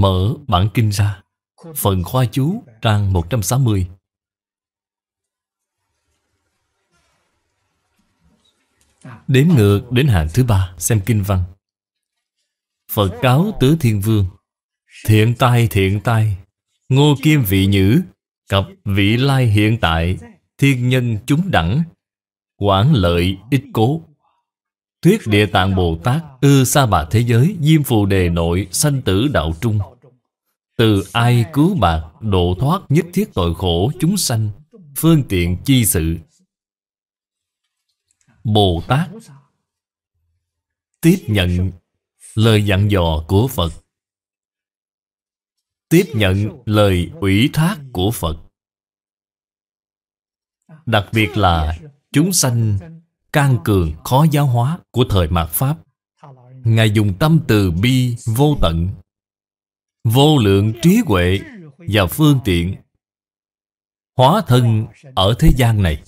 Mở bản kinh ra Phần khoa chú trang 160 Đếm ngược đến hàng thứ ba Xem kinh văn Phật cáo tứ thiên vương Thiện tai thiện tai Ngô kim vị nhữ Cập vị lai hiện tại Thiên nhân chúng đẳng quản lợi ít cố Thuyết Địa Tạng Bồ Tát Ư Sa Bà Thế Giới Diêm Phù Đề Nội Sanh Tử Đạo Trung Từ ai cứu bạc Độ thoát nhất thiết tội khổ chúng sanh Phương tiện chi sự Bồ Tát Tiếp nhận lời dặn dò của Phật Tiếp nhận lời ủy thác của Phật Đặc biệt là chúng sanh can cường khó giáo hóa của thời mạt pháp ngài dùng tâm từ bi vô tận vô lượng trí huệ và phương tiện hóa thân ở thế gian này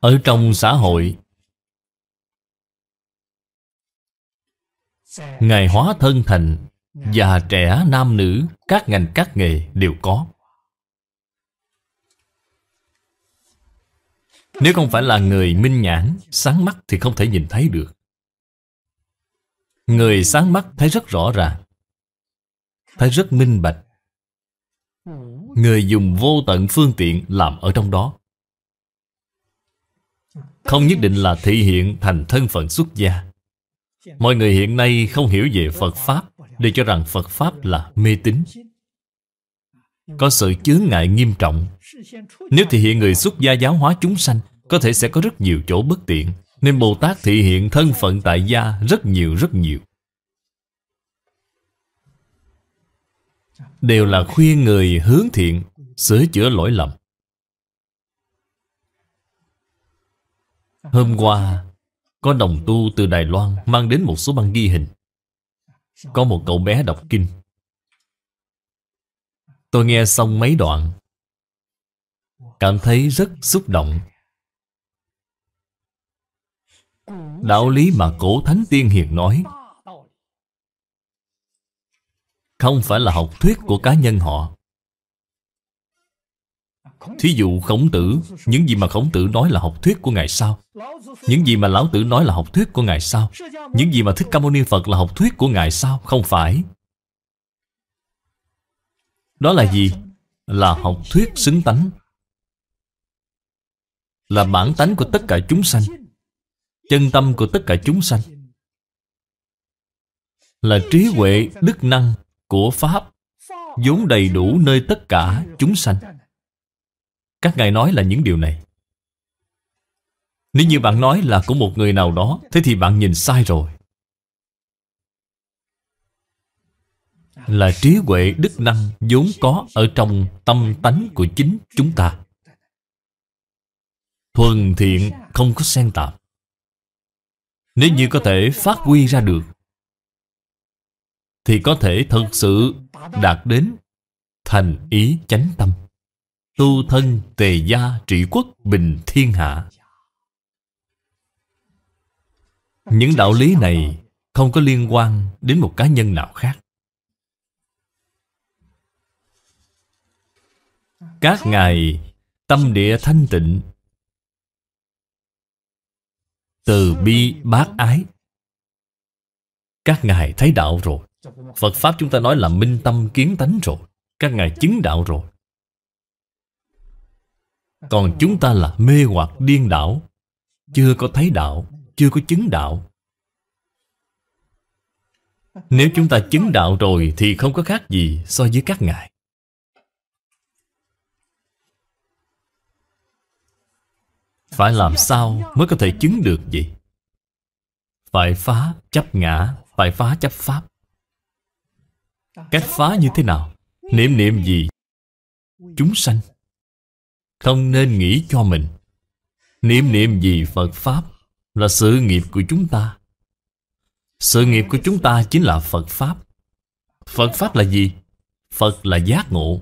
ở trong xã hội ngài hóa thân thành già trẻ nam nữ các ngành các nghề đều có Nếu không phải là người minh nhãn, sáng mắt thì không thể nhìn thấy được. Người sáng mắt thấy rất rõ ràng, thấy rất minh bạch. Người dùng vô tận phương tiện làm ở trong đó. Không nhất định là thị hiện thành thân phận xuất gia. Mọi người hiện nay không hiểu về Phật Pháp đều cho rằng Phật Pháp là mê tín có sự chướng ngại nghiêm trọng nếu thể hiện người xuất gia giáo hóa chúng sanh có thể sẽ có rất nhiều chỗ bất tiện nên bồ tát thị hiện thân phận tại gia rất nhiều rất nhiều đều là khuyên người hướng thiện sửa chữa lỗi lầm hôm qua có đồng tu từ đài loan mang đến một số băng ghi hình có một cậu bé đọc kinh Tôi nghe xong mấy đoạn Cảm thấy rất xúc động Đạo lý mà cổ thánh tiên hiền nói Không phải là học thuyết của cá nhân họ Thí dụ khổng tử Những gì mà khổng tử nói là học thuyết của Ngài sao Những gì mà lão tử nói là học thuyết của Ngài sao Những gì mà Thích Ca Mâu Ni Phật là học thuyết của Ngài sao Không phải đó là gì? Là học thuyết xứng tánh Là bản tánh của tất cả chúng sanh Chân tâm của tất cả chúng sanh Là trí huệ, đức năng của Pháp vốn đầy đủ nơi tất cả chúng sanh Các ngài nói là những điều này Nếu như bạn nói là của một người nào đó Thế thì bạn nhìn sai rồi là trí huệ đức năng vốn có ở trong tâm tánh của chính chúng ta thuần thiện không có xen tạp nếu như có thể phát huy ra được thì có thể thật sự đạt đến thành ý chánh tâm tu thân tề gia trị quốc bình thiên hạ những đạo lý này không có liên quan đến một cá nhân nào khác Các ngài tâm địa thanh tịnh Từ bi bác ái Các ngài thấy đạo rồi Phật Pháp chúng ta nói là minh tâm kiến tánh rồi Các ngài chứng đạo rồi Còn chúng ta là mê hoặc điên đảo Chưa có thấy đạo Chưa có chứng đạo Nếu chúng ta chứng đạo rồi Thì không có khác gì so với các ngài Phải làm sao mới có thể chứng được gì? Phải phá chấp ngã, phải phá chấp pháp. Cách phá như thế nào? Niệm niệm gì? Chúng sanh. Không nên nghĩ cho mình. Niệm niệm gì Phật Pháp là sự nghiệp của chúng ta. Sự nghiệp của chúng ta chính là Phật Pháp. Phật Pháp là gì? Phật là giác ngộ.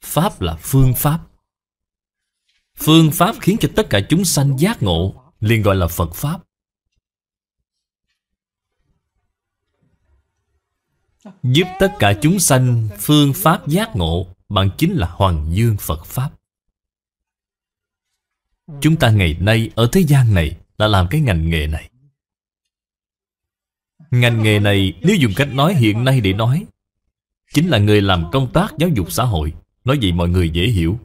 Pháp là phương pháp. Phương pháp khiến cho tất cả chúng sanh giác ngộ liền gọi là Phật Pháp Giúp tất cả chúng sanh phương pháp giác ngộ Bằng chính là Hoàng Dương Phật Pháp Chúng ta ngày nay ở thế gian này Là làm cái ngành nghề này Ngành nghề này nếu dùng cách nói hiện nay để nói Chính là người làm công tác giáo dục xã hội Nói vậy mọi người dễ hiểu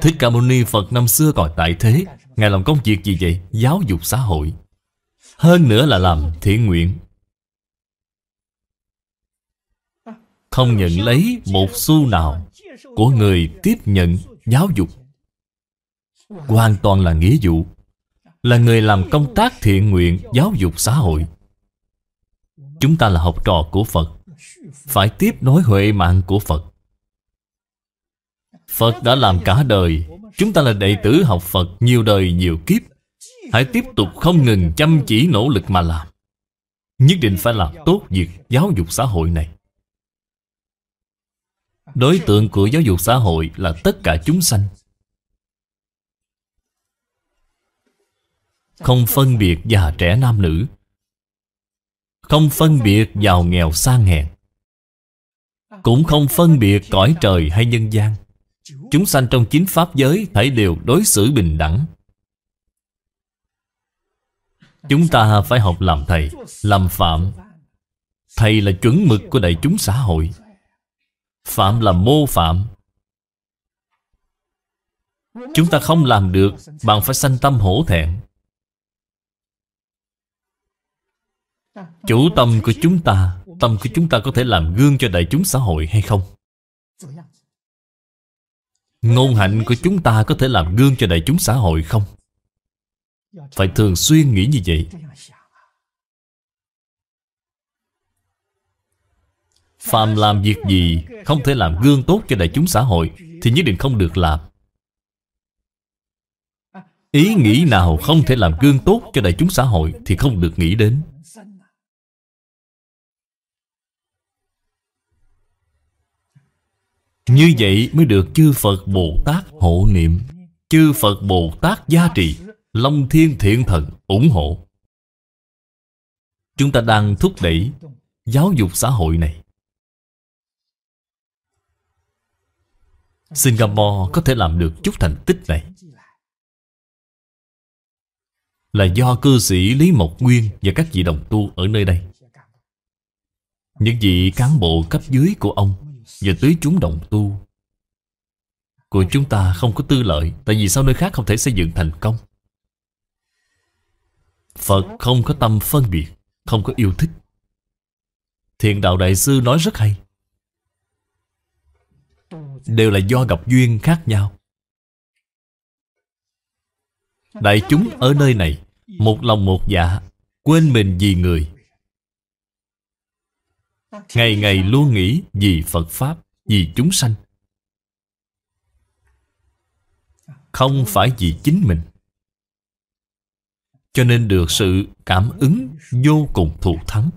Thích Ca Mâu Ni Phật năm xưa còn tại thế Ngài làm công việc gì vậy? Giáo dục xã hội Hơn nữa là làm thiện nguyện Không nhận lấy một xu nào Của người tiếp nhận giáo dục Hoàn toàn là nghĩa vụ Là người làm công tác thiện nguyện Giáo dục xã hội Chúng ta là học trò của Phật Phải tiếp nối huệ mạng của Phật Phật đã làm cả đời Chúng ta là đệ tử học Phật Nhiều đời nhiều kiếp Hãy tiếp tục không ngừng chăm chỉ nỗ lực mà làm Nhất định phải làm tốt việc giáo dục xã hội này Đối tượng của giáo dục xã hội là tất cả chúng sanh Không phân biệt già trẻ nam nữ Không phân biệt giàu nghèo sang hèn Cũng không phân biệt cõi trời hay nhân gian Chúng sanh trong chính pháp giới Phải đều đối xử bình đẳng Chúng ta phải học làm thầy Làm phạm Thầy là chuẩn mực của đại chúng xã hội Phạm là mô phạm Chúng ta không làm được Bạn phải sanh tâm hổ thẹn Chủ tâm của chúng ta Tâm của chúng ta có thể làm gương cho đại chúng xã hội hay không Ngôn hạnh của chúng ta có thể làm gương cho đại chúng xã hội không? Phải thường xuyên nghĩ như vậy Phàm làm việc gì không thể làm gương tốt cho đại chúng xã hội Thì nhất định không được làm Ý nghĩ nào không thể làm gương tốt cho đại chúng xã hội Thì không được nghĩ đến Như vậy mới được chư Phật Bồ Tát hộ niệm Chư Phật Bồ Tát gia trì Long Thiên Thiện Thần ủng hộ Chúng ta đang thúc đẩy giáo dục xã hội này Singapore có thể làm được chút thành tích này Là do cư sĩ Lý Mộc Nguyên và các vị đồng tu ở nơi đây Những vị cán bộ cấp dưới của ông và tứ chúng đồng tu Của chúng ta không có tư lợi Tại vì sao nơi khác không thể xây dựng thành công Phật không có tâm phân biệt Không có yêu thích Thiền Đạo Đại Sư nói rất hay Đều là do gặp duyên khác nhau Đại chúng ở nơi này Một lòng một dạ Quên mình vì người Ngày ngày luôn nghĩ vì Phật Pháp, vì chúng sanh Không phải vì chính mình Cho nên được sự cảm ứng vô cùng thù thắng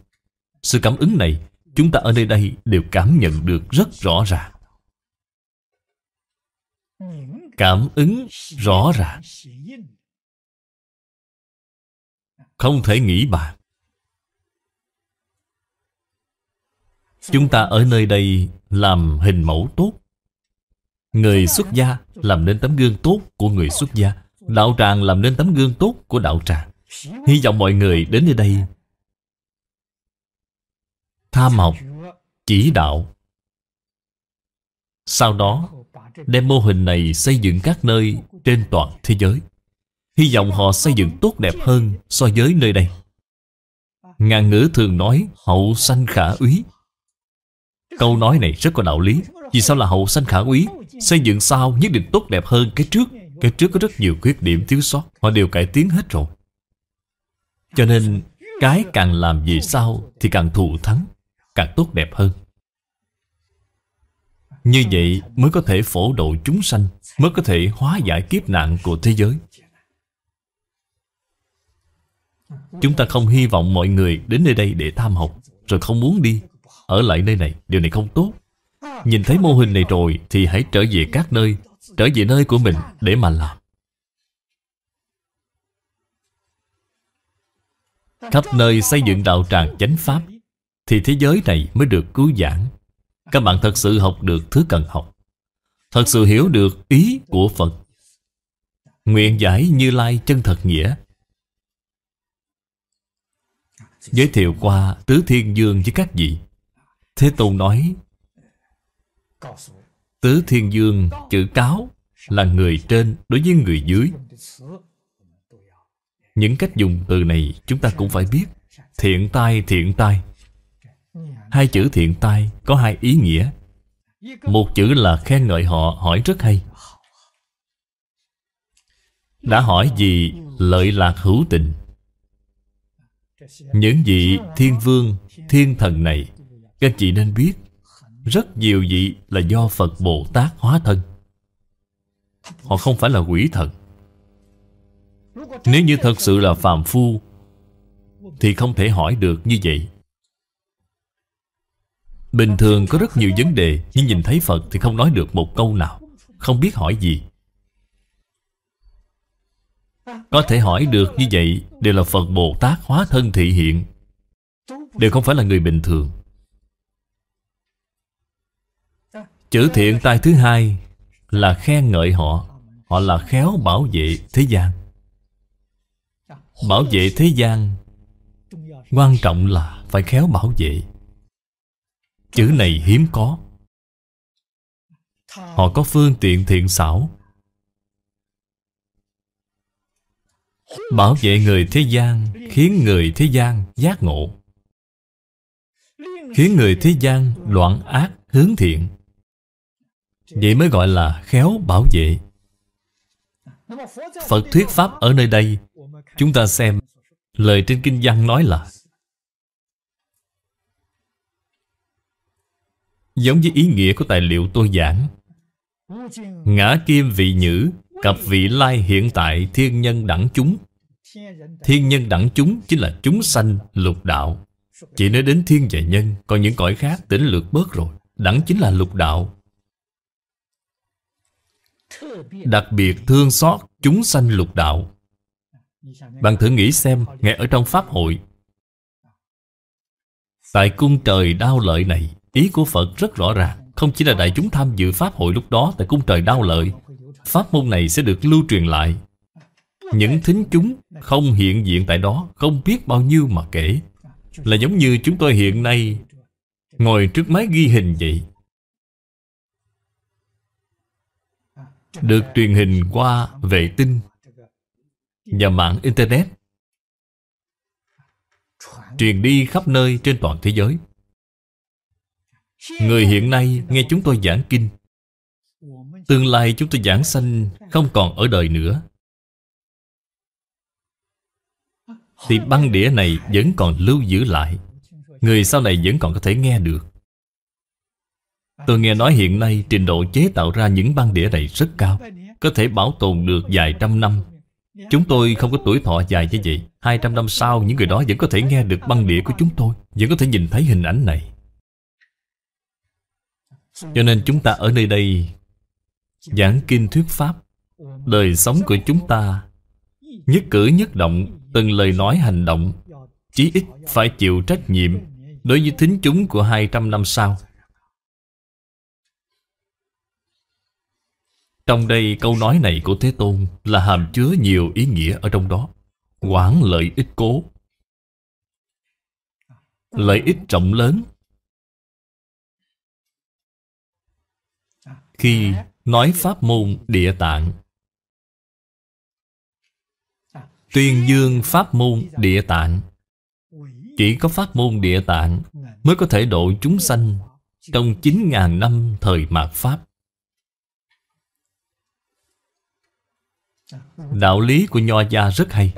Sự cảm ứng này chúng ta ở nơi đây đều cảm nhận được rất rõ ràng Cảm ứng rõ ràng Không thể nghĩ bàn Chúng ta ở nơi đây làm hình mẫu tốt Người xuất gia làm nên tấm gương tốt của người xuất gia Đạo tràng làm nên tấm gương tốt của đạo tràng Hy vọng mọi người đến nơi đây Tham học Chỉ đạo Sau đó Đem mô hình này xây dựng các nơi Trên toàn thế giới Hy vọng họ xây dựng tốt đẹp hơn So với nơi đây Ngàn ngữ thường nói Hậu sanh khả úy Câu nói này rất có đạo lý Vì sao là hậu sanh khả quý, Xây dựng sau nhất định tốt đẹp hơn cái trước Cái trước có rất nhiều khuyết điểm thiếu sót Họ đều cải tiến hết rồi Cho nên cái càng làm gì sau Thì càng thụ thắng Càng tốt đẹp hơn Như vậy mới có thể phổ độ chúng sanh Mới có thể hóa giải kiếp nạn của thế giới Chúng ta không hy vọng mọi người đến nơi đây để tham học Rồi không muốn đi ở lại nơi này Điều này không tốt Nhìn thấy mô hình này rồi Thì hãy trở về các nơi Trở về nơi của mình để mà làm Khắp nơi xây dựng đạo tràng chánh pháp Thì thế giới này mới được cứu giảng Các bạn thật sự học được thứ cần học Thật sự hiểu được ý của Phật Nguyện giải Như Lai chân thật nghĩa Giới thiệu qua Tứ Thiên Dương với các vị Thế Tôn nói Tứ Thiên Dương chữ cáo là người trên đối với người dưới Những cách dùng từ này chúng ta cũng phải biết Thiện tai, thiện tai Hai chữ thiện tai có hai ý nghĩa Một chữ là khen ngợi họ hỏi rất hay Đã hỏi gì lợi lạc hữu tình Những vị thiên vương, thiên thần này các chị nên biết Rất nhiều vị là do Phật Bồ Tát hóa thân Họ không phải là quỷ thần Nếu như thật sự là phàm phu Thì không thể hỏi được như vậy Bình thường có rất nhiều vấn đề Nhưng nhìn thấy Phật thì không nói được một câu nào Không biết hỏi gì Có thể hỏi được như vậy Đều là Phật Bồ Tát hóa thân thị hiện Đều không phải là người bình thường Chữ thiện tai thứ hai là khen ngợi họ Họ là khéo bảo vệ thế gian Bảo vệ thế gian Quan trọng là phải khéo bảo vệ Chữ này hiếm có Họ có phương tiện thiện xảo Bảo vệ người thế gian Khiến người thế gian giác ngộ Khiến người thế gian loạn ác hướng thiện Vậy mới gọi là khéo bảo vệ Phật thuyết Pháp ở nơi đây Chúng ta xem Lời trên Kinh văn nói là Giống với ý nghĩa của tài liệu tôi giảng Ngã kim vị nhữ Cặp vị lai hiện tại thiên nhân đẳng chúng Thiên nhân đẳng chúng chính là chúng sanh lục đạo Chỉ nói đến thiên và nhân Còn những cõi khác tỉnh lược bớt rồi Đẳng chính là lục đạo Đặc biệt thương xót chúng sanh lục đạo Bạn thử nghĩ xem Nghe ở trong Pháp hội Tại cung trời đau lợi này Ý của Phật rất rõ ràng Không chỉ là đại chúng tham dự Pháp hội lúc đó Tại cung trời đau lợi Pháp môn này sẽ được lưu truyền lại Những thính chúng không hiện diện tại đó Không biết bao nhiêu mà kể Là giống như chúng tôi hiện nay Ngồi trước máy ghi hình vậy được truyền hình qua vệ tinh và mạng Internet truyền đi khắp nơi trên toàn thế giới. Người hiện nay nghe chúng tôi giảng kinh Tương lai chúng tôi giảng sanh không còn ở đời nữa Thì băng đĩa này vẫn còn lưu giữ lại Người sau này vẫn còn có thể nghe được Tôi nghe nói hiện nay trình độ chế tạo ra những băng đĩa này rất cao Có thể bảo tồn được vài trăm năm Chúng tôi không có tuổi thọ dài như vậy hai trăm năm sau những người đó vẫn có thể nghe được băng đĩa của chúng tôi Vẫn có thể nhìn thấy hình ảnh này Cho nên chúng ta ở nơi đây Giảng kinh thuyết pháp Đời sống của chúng ta Nhất cử nhất động Từng lời nói hành động Chí ít phải chịu trách nhiệm Đối với thính chúng của hai trăm năm sau Trong đây câu nói này của Thế Tôn là hàm chứa nhiều ý nghĩa ở trong đó. quản lợi ích cố. Lợi ích trọng lớn. Khi nói pháp môn địa tạng tuyên dương pháp môn địa tạng chỉ có pháp môn địa tạng mới có thể độ chúng sanh trong 9.000 năm thời mạt Pháp. Đạo lý của Nho Gia rất hay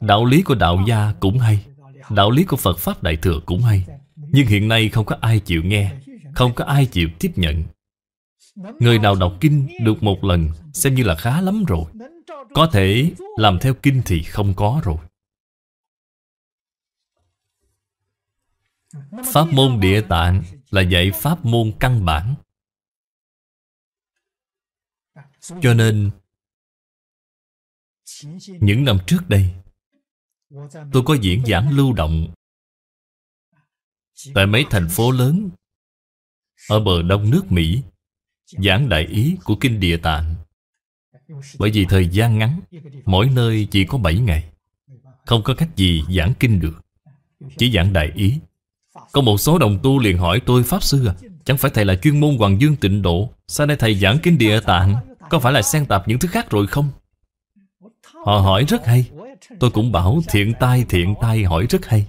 Đạo lý của Đạo Gia cũng hay Đạo lý của Phật Pháp Đại Thừa cũng hay Nhưng hiện nay không có ai chịu nghe Không có ai chịu tiếp nhận Người nào đọc kinh được một lần Xem như là khá lắm rồi Có thể làm theo kinh thì không có rồi Pháp môn địa tạng là dạy pháp môn căn bản Cho nên những năm trước đây Tôi có diễn giảng lưu động Tại mấy thành phố lớn Ở bờ đông nước Mỹ Giảng đại ý của Kinh Địa Tạng Bởi vì thời gian ngắn Mỗi nơi chỉ có 7 ngày Không có cách gì giảng kinh được Chỉ giảng đại ý Có một số đồng tu liền hỏi tôi Pháp Sư à Chẳng phải thầy là chuyên môn Hoàng Dương tịnh độ Sao nay thầy giảng kinh Địa Tạng Có phải là xen tạp những thứ khác rồi không Họ hỏi rất hay Tôi cũng bảo thiện tai thiện tai hỏi rất hay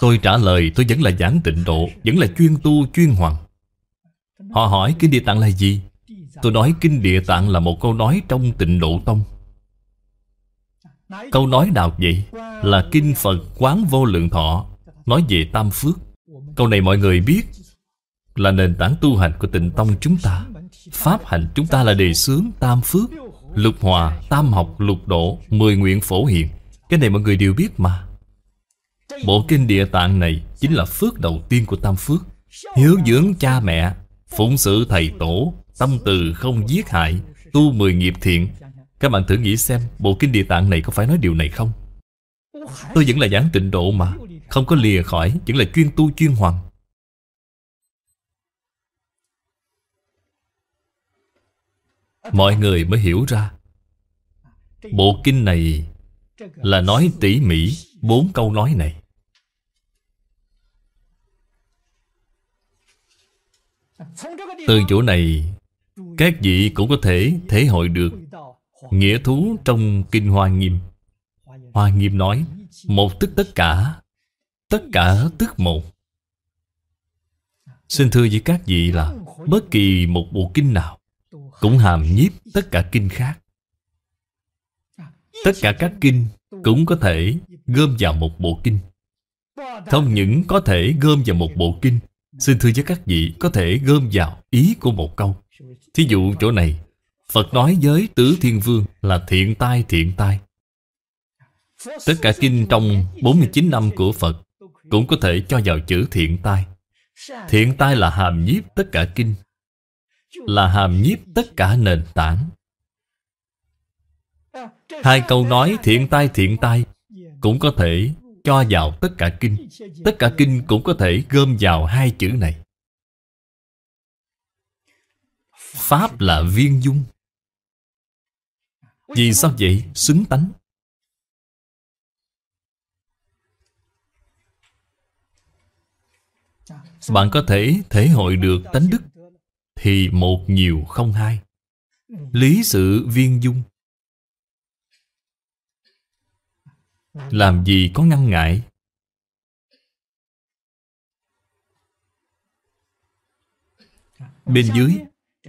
Tôi trả lời tôi vẫn là giảng tịnh độ Vẫn là chuyên tu chuyên hoàng Họ hỏi kinh địa tạng là gì Tôi nói kinh địa tạng là một câu nói trong tịnh độ tông Câu nói nào vậy? Là kinh Phật quán vô lượng thọ Nói về tam phước Câu này mọi người biết Là nền tảng tu hành của tịnh tông chúng ta Pháp hạnh chúng ta là đề xướng tam phước Lục hòa, tam học, lục độ Mười nguyện phổ hiện Cái này mọi người đều biết mà Bộ kinh địa tạng này Chính là phước đầu tiên của tam phước Hiếu dưỡng cha mẹ Phụng sự thầy tổ Tâm từ không giết hại Tu mười nghiệp thiện Các bạn thử nghĩ xem Bộ kinh địa tạng này có phải nói điều này không Tôi vẫn là giảng tịnh độ mà Không có lìa khỏi Vẫn là chuyên tu chuyên hoàng Mọi người mới hiểu ra Bộ kinh này Là nói tỉ mỉ Bốn câu nói này Từ chỗ này Các vị cũng có thể thể hội được Nghĩa thú trong Kinh Hoa Nghiêm Hoa Nghiêm nói Một tức tất cả Tất cả tức một Xin thưa với các vị là Bất kỳ một bộ kinh nào cũng hàm nhiếp tất cả kinh khác tất cả các kinh cũng có thể gom vào một bộ kinh không những có thể gom vào một bộ kinh xin thưa với các vị có thể gom vào ý của một câu thí dụ chỗ này phật nói với tứ thiên vương là thiện tai thiện tai tất cả kinh trong 49 năm của phật cũng có thể cho vào chữ thiện tai thiện tai là hàm nhiếp tất cả kinh là hàm nhiếp tất cả nền tảng hai câu nói thiện tai thiện tai cũng có thể cho vào tất cả kinh tất cả kinh cũng có thể gom vào hai chữ này pháp là viên dung vì sao vậy xứng tánh bạn có thể thể hội được tánh đức thì một nhiều không hai lý sự viên dung làm gì có ngăn ngại bên dưới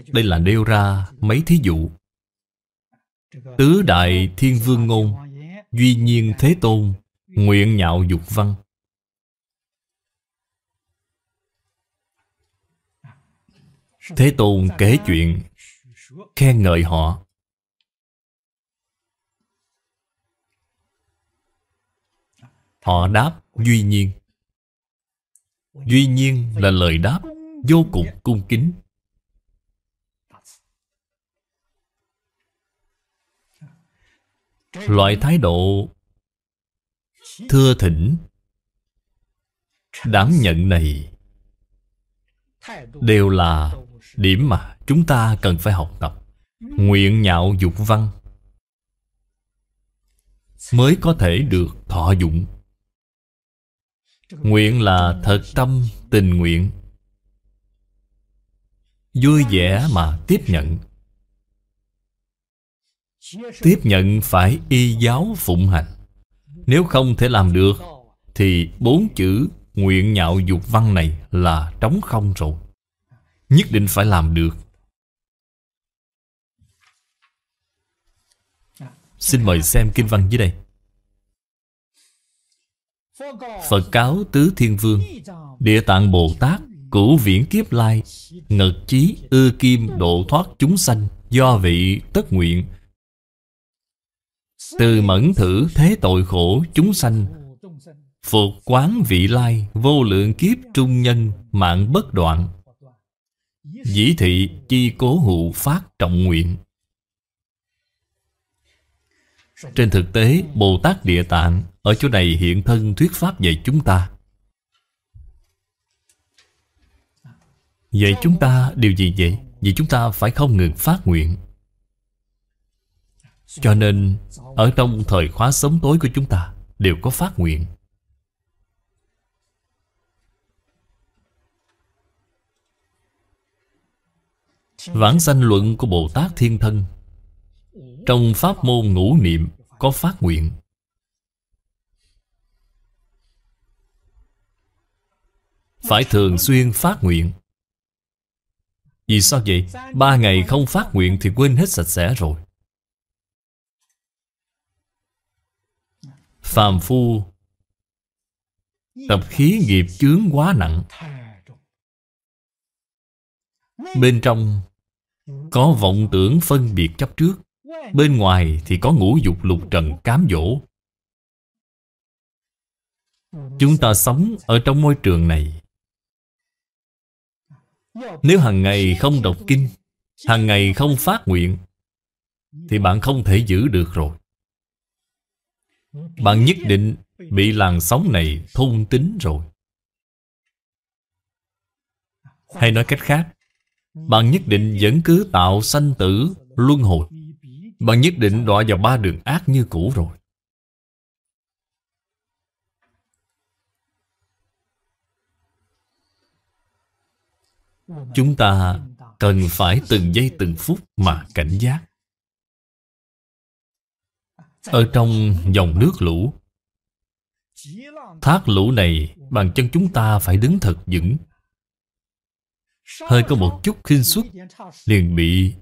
đây là nêu ra mấy thí dụ tứ đại thiên vương ngôn duy nhiên thế tôn nguyện nhạo dục văn Thế Tôn kể chuyện Khen ngợi họ Họ đáp duy nhiên Duy nhiên là lời đáp Vô cùng cung kính Loại thái độ Thưa thỉnh Đảm nhận này Đều là Điểm mà chúng ta cần phải học tập Nguyện nhạo dục văn Mới có thể được thọ dụng Nguyện là thật tâm tình nguyện Vui vẻ mà tiếp nhận Tiếp nhận phải y giáo phụng hành Nếu không thể làm được Thì bốn chữ nguyện nhạo dục văn này là trống không rồi nhất định phải làm được Xin mời xem kinh văn dưới đây Phật cáo Tứ Thiên Vương Địa Tạng Bồ Tát Cửu viễn kiếp lai Ngật chí ư kim độ thoát chúng sanh Do vị tất nguyện Từ mẫn thử thế tội khổ chúng sanh Phục quán vị lai Vô lượng kiếp trung nhân Mạng bất đoạn Dĩ thị chi cố hữu phát trọng nguyện Trên thực tế Bồ Tát Địa Tạng Ở chỗ này hiện thân thuyết pháp về chúng ta Vậy chúng ta điều gì vậy? Vì chúng ta phải không ngừng phát nguyện Cho nên Ở trong thời khóa sớm tối của chúng ta Đều có phát nguyện Vãng sanh luận của Bồ Tát Thiên Thân Trong pháp môn ngũ niệm có phát nguyện Phải thường xuyên phát nguyện Vì sao vậy? Ba ngày không phát nguyện thì quên hết sạch sẽ rồi Phàm phu Tập khí nghiệp chướng quá nặng Bên trong có vọng tưởng phân biệt chấp trước Bên ngoài thì có ngũ dục lục trần cám dỗ Chúng ta sống ở trong môi trường này Nếu hàng ngày không đọc kinh hàng ngày không phát nguyện Thì bạn không thể giữ được rồi Bạn nhất định bị làn sóng này thôn tính rồi Hay nói cách khác bạn nhất định vẫn cứ tạo sanh tử Luân hồi Bạn nhất định đọa vào ba đường ác như cũ rồi Chúng ta cần phải từng giây từng phút mà cảnh giác Ở trong dòng nước lũ Thác lũ này Bàn chân chúng ta phải đứng thật vững Hơi có một chút khinh suất Liền bị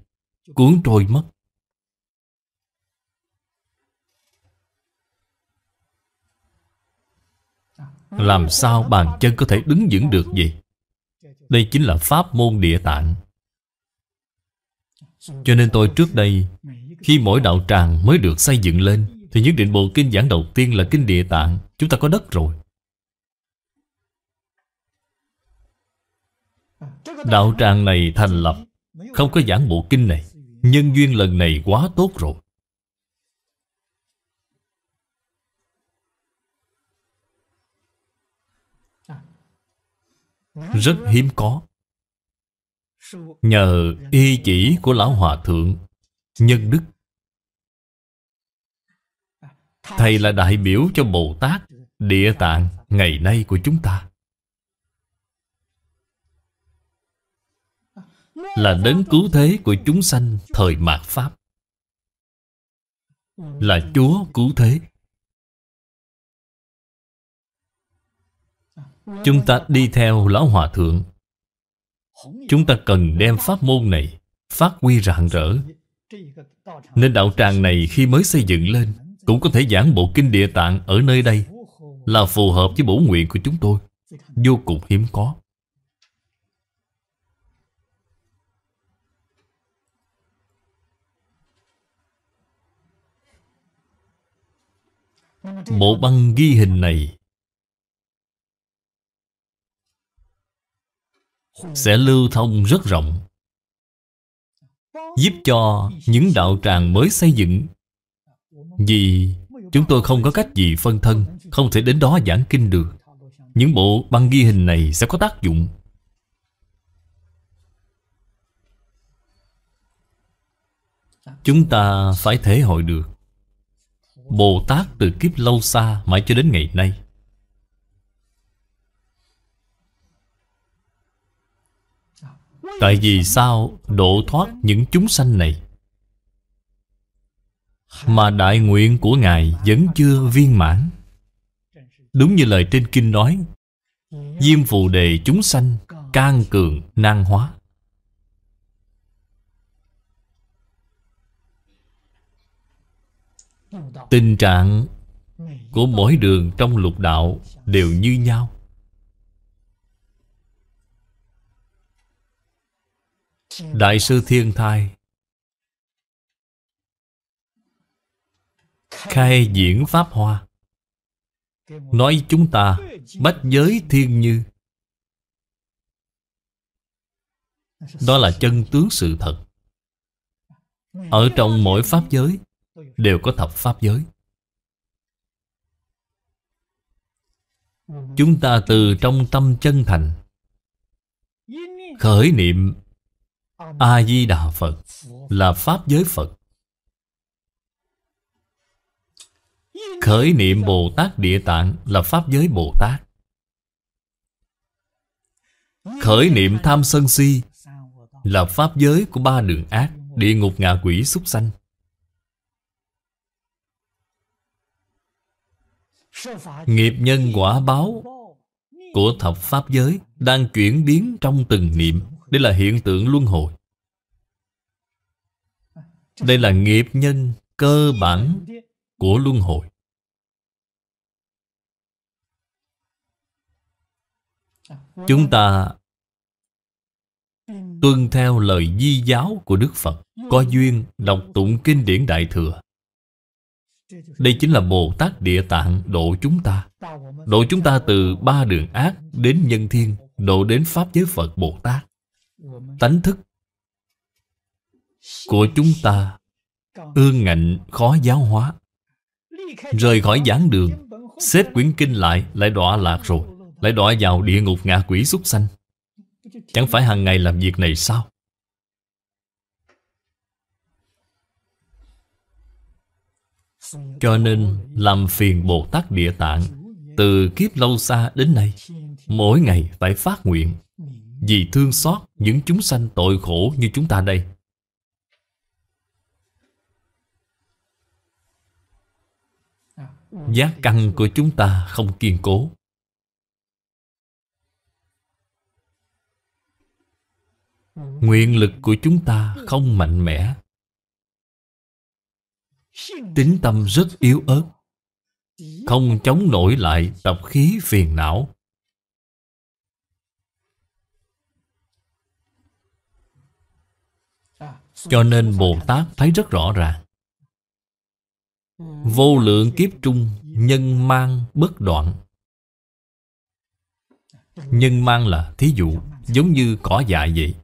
cuốn trôi mất Làm sao bàn chân có thể đứng vững được gì Đây chính là pháp môn địa tạng Cho nên tôi trước đây Khi mỗi đạo tràng mới được xây dựng lên Thì nhất định bộ kinh giảng đầu tiên là kinh địa tạng Chúng ta có đất rồi Đạo tràng này thành lập Không có giảng bộ kinh này Nhân duyên lần này quá tốt rồi Rất hiếm có Nhờ y chỉ của Lão Hòa Thượng Nhân Đức Thầy là đại biểu cho Bồ Tát Địa tạng ngày nay của chúng ta là đấng cứu thế của chúng sanh thời mạt Pháp. Là Chúa cứu thế. Chúng ta đi theo Lão Hòa Thượng. Chúng ta cần đem pháp môn này phát huy rạng rỡ. Nên đạo tràng này khi mới xây dựng lên cũng có thể giảng bộ kinh địa tạng ở nơi đây là phù hợp với bổ nguyện của chúng tôi. Vô cùng hiếm có. Bộ băng ghi hình này Sẽ lưu thông rất rộng Giúp cho những đạo tràng mới xây dựng Vì chúng tôi không có cách gì phân thân Không thể đến đó giảng kinh được Những bộ băng ghi hình này sẽ có tác dụng Chúng ta phải thể hội được Bồ Tát từ kiếp lâu xa mãi cho đến ngày nay Tại vì sao độ thoát những chúng sanh này Mà đại nguyện của Ngài vẫn chưa viên mãn Đúng như lời trên kinh nói Diêm phù đề chúng sanh can cường nan hóa Tình trạng của mỗi đường trong lục đạo đều như nhau Đại sư Thiên Thai Khai diễn Pháp Hoa Nói chúng ta bách giới thiên như Đó là chân tướng sự thật Ở trong mỗi Pháp giới đều có thập pháp giới chúng ta từ trong tâm chân thành khởi niệm a di đà phật là pháp giới phật khởi niệm bồ tát địa tạng là pháp giới bồ tát khởi niệm tham sân si là pháp giới của ba đường ác địa ngục ngạ quỷ súc sanh Nghiệp nhân quả báo của thập pháp giới đang chuyển biến trong từng niệm. Đây là hiện tượng luân hồi. Đây là nghiệp nhân cơ bản của luân hồi. Chúng ta tuân theo lời di giáo của Đức Phật, có duyên đọc tụng kinh điển Đại Thừa, đây chính là Bồ Tát Địa Tạng độ chúng ta Độ chúng ta từ ba đường ác đến nhân thiên Độ đến Pháp giới Phật Bồ Tát Tánh thức của chúng ta Ương ngạnh khó giáo hóa Rời khỏi giảng đường Xếp quyển kinh lại lại đọa lạc rồi Lại đọa vào địa ngục ngạ quỷ súc sanh Chẳng phải hàng ngày làm việc này sao Cho nên làm phiền Bồ Tát Địa Tạng Từ kiếp lâu xa đến nay Mỗi ngày phải phát nguyện Vì thương xót những chúng sanh tội khổ như chúng ta đây Giác căn của chúng ta không kiên cố Nguyện lực của chúng ta không mạnh mẽ Tính tâm rất yếu ớt Không chống nổi lại tập khí phiền não Cho nên Bồ Tát thấy rất rõ ràng Vô lượng kiếp trung Nhân mang bất đoạn Nhân mang là thí dụ Giống như cỏ dại vậy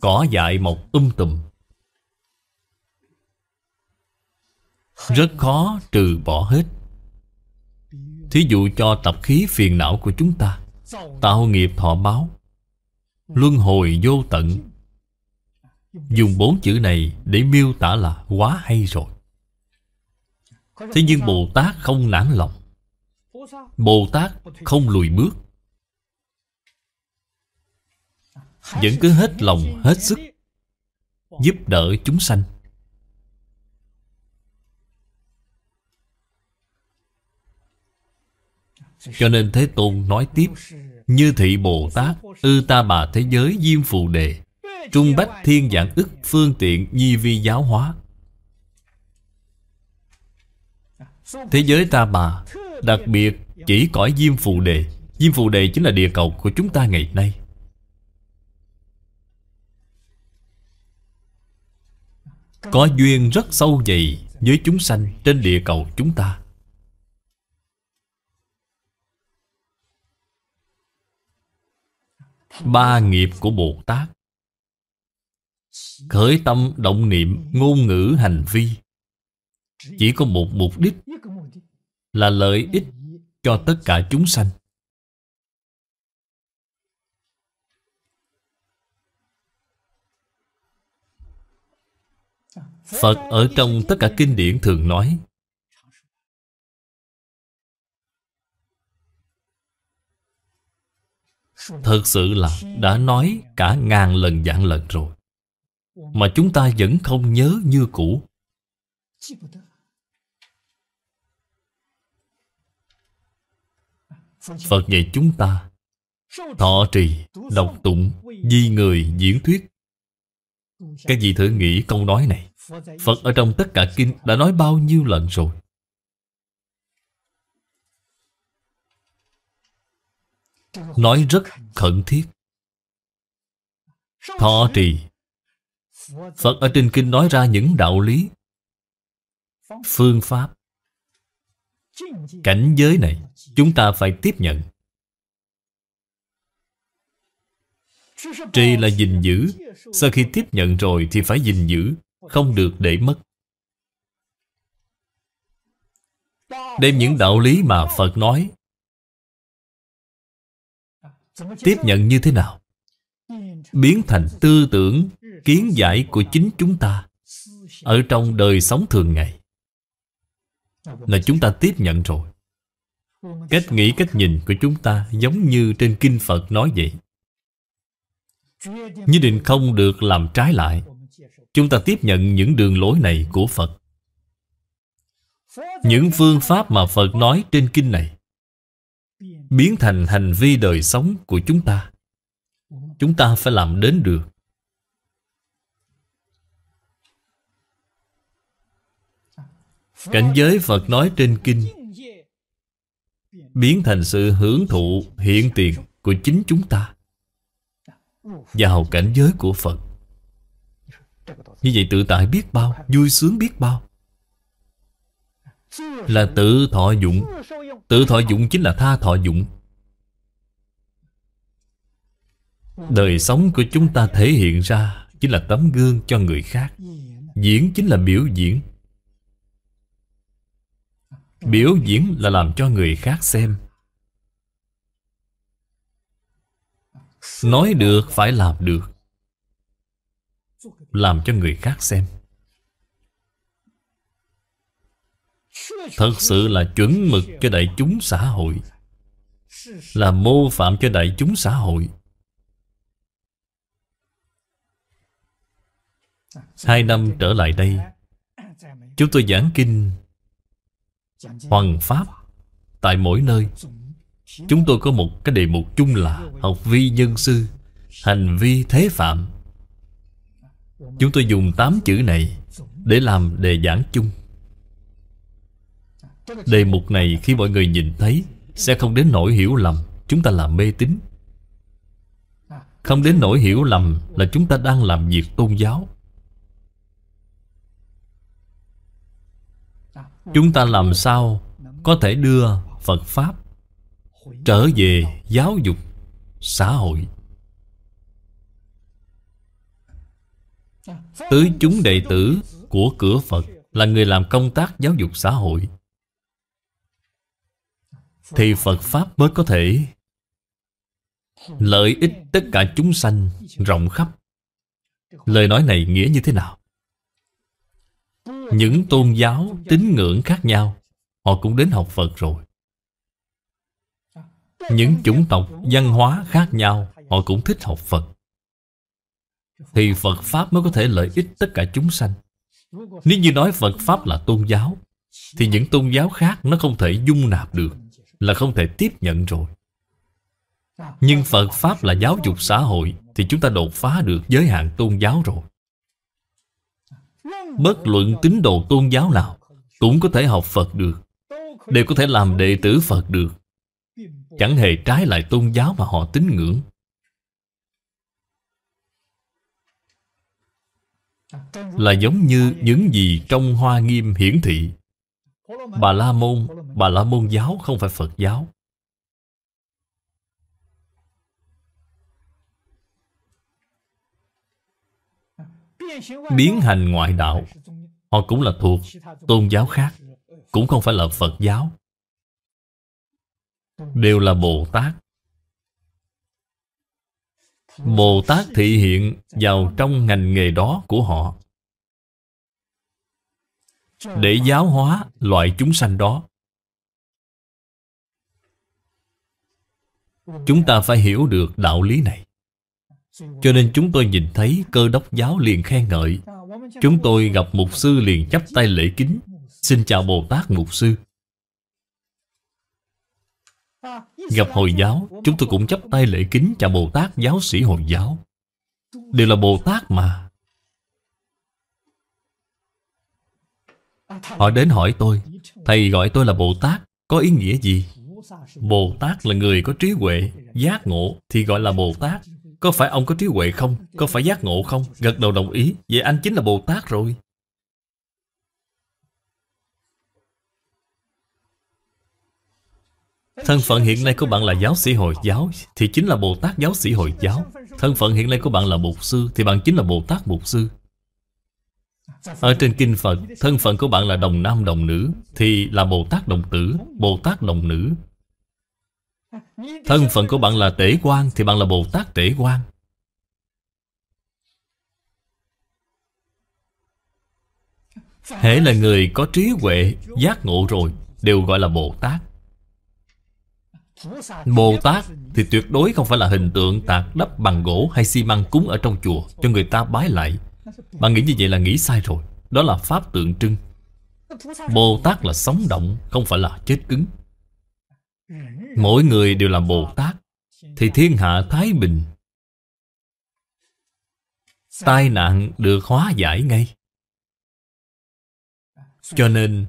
Cỏ dại mọc um tùm Rất khó trừ bỏ hết Thí dụ cho tập khí phiền não của chúng ta Tạo nghiệp thọ báo Luân hồi vô tận Dùng bốn chữ này để miêu tả là quá hay rồi Thế nhưng Bồ Tát không nản lòng Bồ Tát không lùi bước Vẫn cứ hết lòng, hết sức Giúp đỡ chúng sanh Cho nên Thế Tôn nói tiếp Như thị Bồ Tát Ư ta bà thế giới diêm phù đề Trung bách thiên giảng ức phương tiện nhi vi giáo hóa Thế giới ta bà Đặc biệt chỉ cõi diêm phù đề Diêm phù đề chính là địa cầu của chúng ta ngày nay Có duyên rất sâu dày với chúng sanh trên địa cầu chúng ta Ba nghiệp của Bồ Tát Khởi tâm động niệm Ngôn ngữ hành vi Chỉ có một mục đích Là lợi ích cho tất cả chúng sanh Phật ở trong tất cả kinh điển thường nói Thật sự là đã nói cả ngàn lần dạng lần rồi Mà chúng ta vẫn không nhớ như cũ Phật dạy chúng ta Thọ trì, đọc tụng, di người, diễn thuyết Các vị thử nghĩ câu nói này Phật ở trong tất cả kinh đã nói bao nhiêu lần rồi Nói rất khẩn thiết Thọ trì Phật ở trên kinh nói ra những đạo lý Phương pháp Cảnh giới này Chúng ta phải tiếp nhận Trì là gìn giữ Sau khi tiếp nhận rồi thì phải gìn giữ Không được để mất Đem những đạo lý mà Phật nói tiếp nhận như thế nào biến thành tư tưởng kiến giải của chính chúng ta ở trong đời sống thường ngày là chúng ta tiếp nhận rồi cách nghĩ cách nhìn của chúng ta giống như trên kinh phật nói vậy nhất định không được làm trái lại chúng ta tiếp nhận những đường lối này của phật những phương pháp mà phật nói trên kinh này biến thành hành vi đời sống của chúng ta chúng ta phải làm đến được cảnh giới phật nói trên kinh biến thành sự hưởng thụ hiện tiền của chính chúng ta vào cảnh giới của phật như vậy tự tại biết bao vui sướng biết bao là tự thọ dụng Tự thọ dụng chính là tha thọ dụng Đời sống của chúng ta thể hiện ra Chính là tấm gương cho người khác Diễn chính là biểu diễn Biểu diễn là làm cho người khác xem Nói được phải làm được Làm cho người khác xem Thật sự là chuẩn mực cho đại chúng xã hội Là mô phạm cho đại chúng xã hội Hai năm trở lại đây Chúng tôi giảng kinh Hoàng Pháp Tại mỗi nơi Chúng tôi có một cái đề mục chung là Học vi nhân sư Hành vi thế phạm Chúng tôi dùng 8 chữ này Để làm đề giảng chung Đề mục này khi mọi người nhìn thấy Sẽ không đến nỗi hiểu lầm Chúng ta là mê tín Không đến nỗi hiểu lầm Là chúng ta đang làm việc tôn giáo Chúng ta làm sao Có thể đưa Phật Pháp Trở về giáo dục Xã hội Tới chúng đệ tử của cửa Phật Là người làm công tác giáo dục xã hội thì Phật Pháp mới có thể lợi ích tất cả chúng sanh rộng khắp. Lời nói này nghĩa như thế nào? Những tôn giáo, tín ngưỡng khác nhau, họ cũng đến học Phật rồi. Những chủng tộc, văn hóa khác nhau, họ cũng thích học Phật. Thì Phật Pháp mới có thể lợi ích tất cả chúng sanh. Nếu như nói Phật Pháp là tôn giáo, thì những tôn giáo khác nó không thể dung nạp được là không thể tiếp nhận rồi Nhưng Phật Pháp là giáo dục xã hội Thì chúng ta đột phá được giới hạn tôn giáo rồi Bất luận tín đồ tôn giáo nào Cũng có thể học Phật được Đều có thể làm đệ tử Phật được Chẳng hề trái lại tôn giáo mà họ tín ngưỡng Là giống như những gì trong Hoa Nghiêm hiển thị Bà La Môn Bà La Môn giáo không phải Phật giáo Biến hành ngoại đạo Họ cũng là thuộc tôn giáo khác Cũng không phải là Phật giáo Đều là Bồ Tát Bồ Tát thị hiện vào trong ngành nghề đó của họ để giáo hóa loại chúng sanh đó chúng ta phải hiểu được đạo lý này cho nên chúng tôi nhìn thấy cơ đốc giáo liền khen ngợi chúng tôi gặp mục sư liền chắp tay lễ kính xin chào bồ tát mục sư gặp hồi giáo chúng tôi cũng chắp tay lễ kính chào bồ tát giáo sĩ hồi giáo đều là bồ tát mà Họ đến hỏi tôi Thầy gọi tôi là Bồ Tát Có ý nghĩa gì? Bồ Tát là người có trí huệ Giác ngộ thì gọi là Bồ Tát Có phải ông có trí huệ không? Có phải giác ngộ không? Gật đầu đồng ý Vậy anh chính là Bồ Tát rồi Thân phận hiện nay của bạn là giáo sĩ Hồi giáo Thì chính là Bồ Tát giáo sĩ Hồi giáo Thân phận hiện nay của bạn là mục sư Thì bạn chính là Bồ Tát mục sư ở trên kinh Phật Thân phận của bạn là đồng nam đồng nữ Thì là Bồ Tát đồng tử Bồ Tát đồng nữ Thân phận của bạn là tể quan Thì bạn là Bồ Tát tể quan Hễ là người có trí huệ Giác ngộ rồi Đều gọi là Bồ Tát Bồ Tát thì tuyệt đối không phải là hình tượng tạc đắp bằng gỗ hay xi măng cúng ở trong chùa cho người ta bái lại bạn nghĩ như vậy là nghĩ sai rồi Đó là Pháp tượng trưng Bồ Tát là sống động Không phải là chết cứng Mỗi người đều là Bồ Tát Thì thiên hạ Thái Bình Tai nạn được hóa giải ngay Cho nên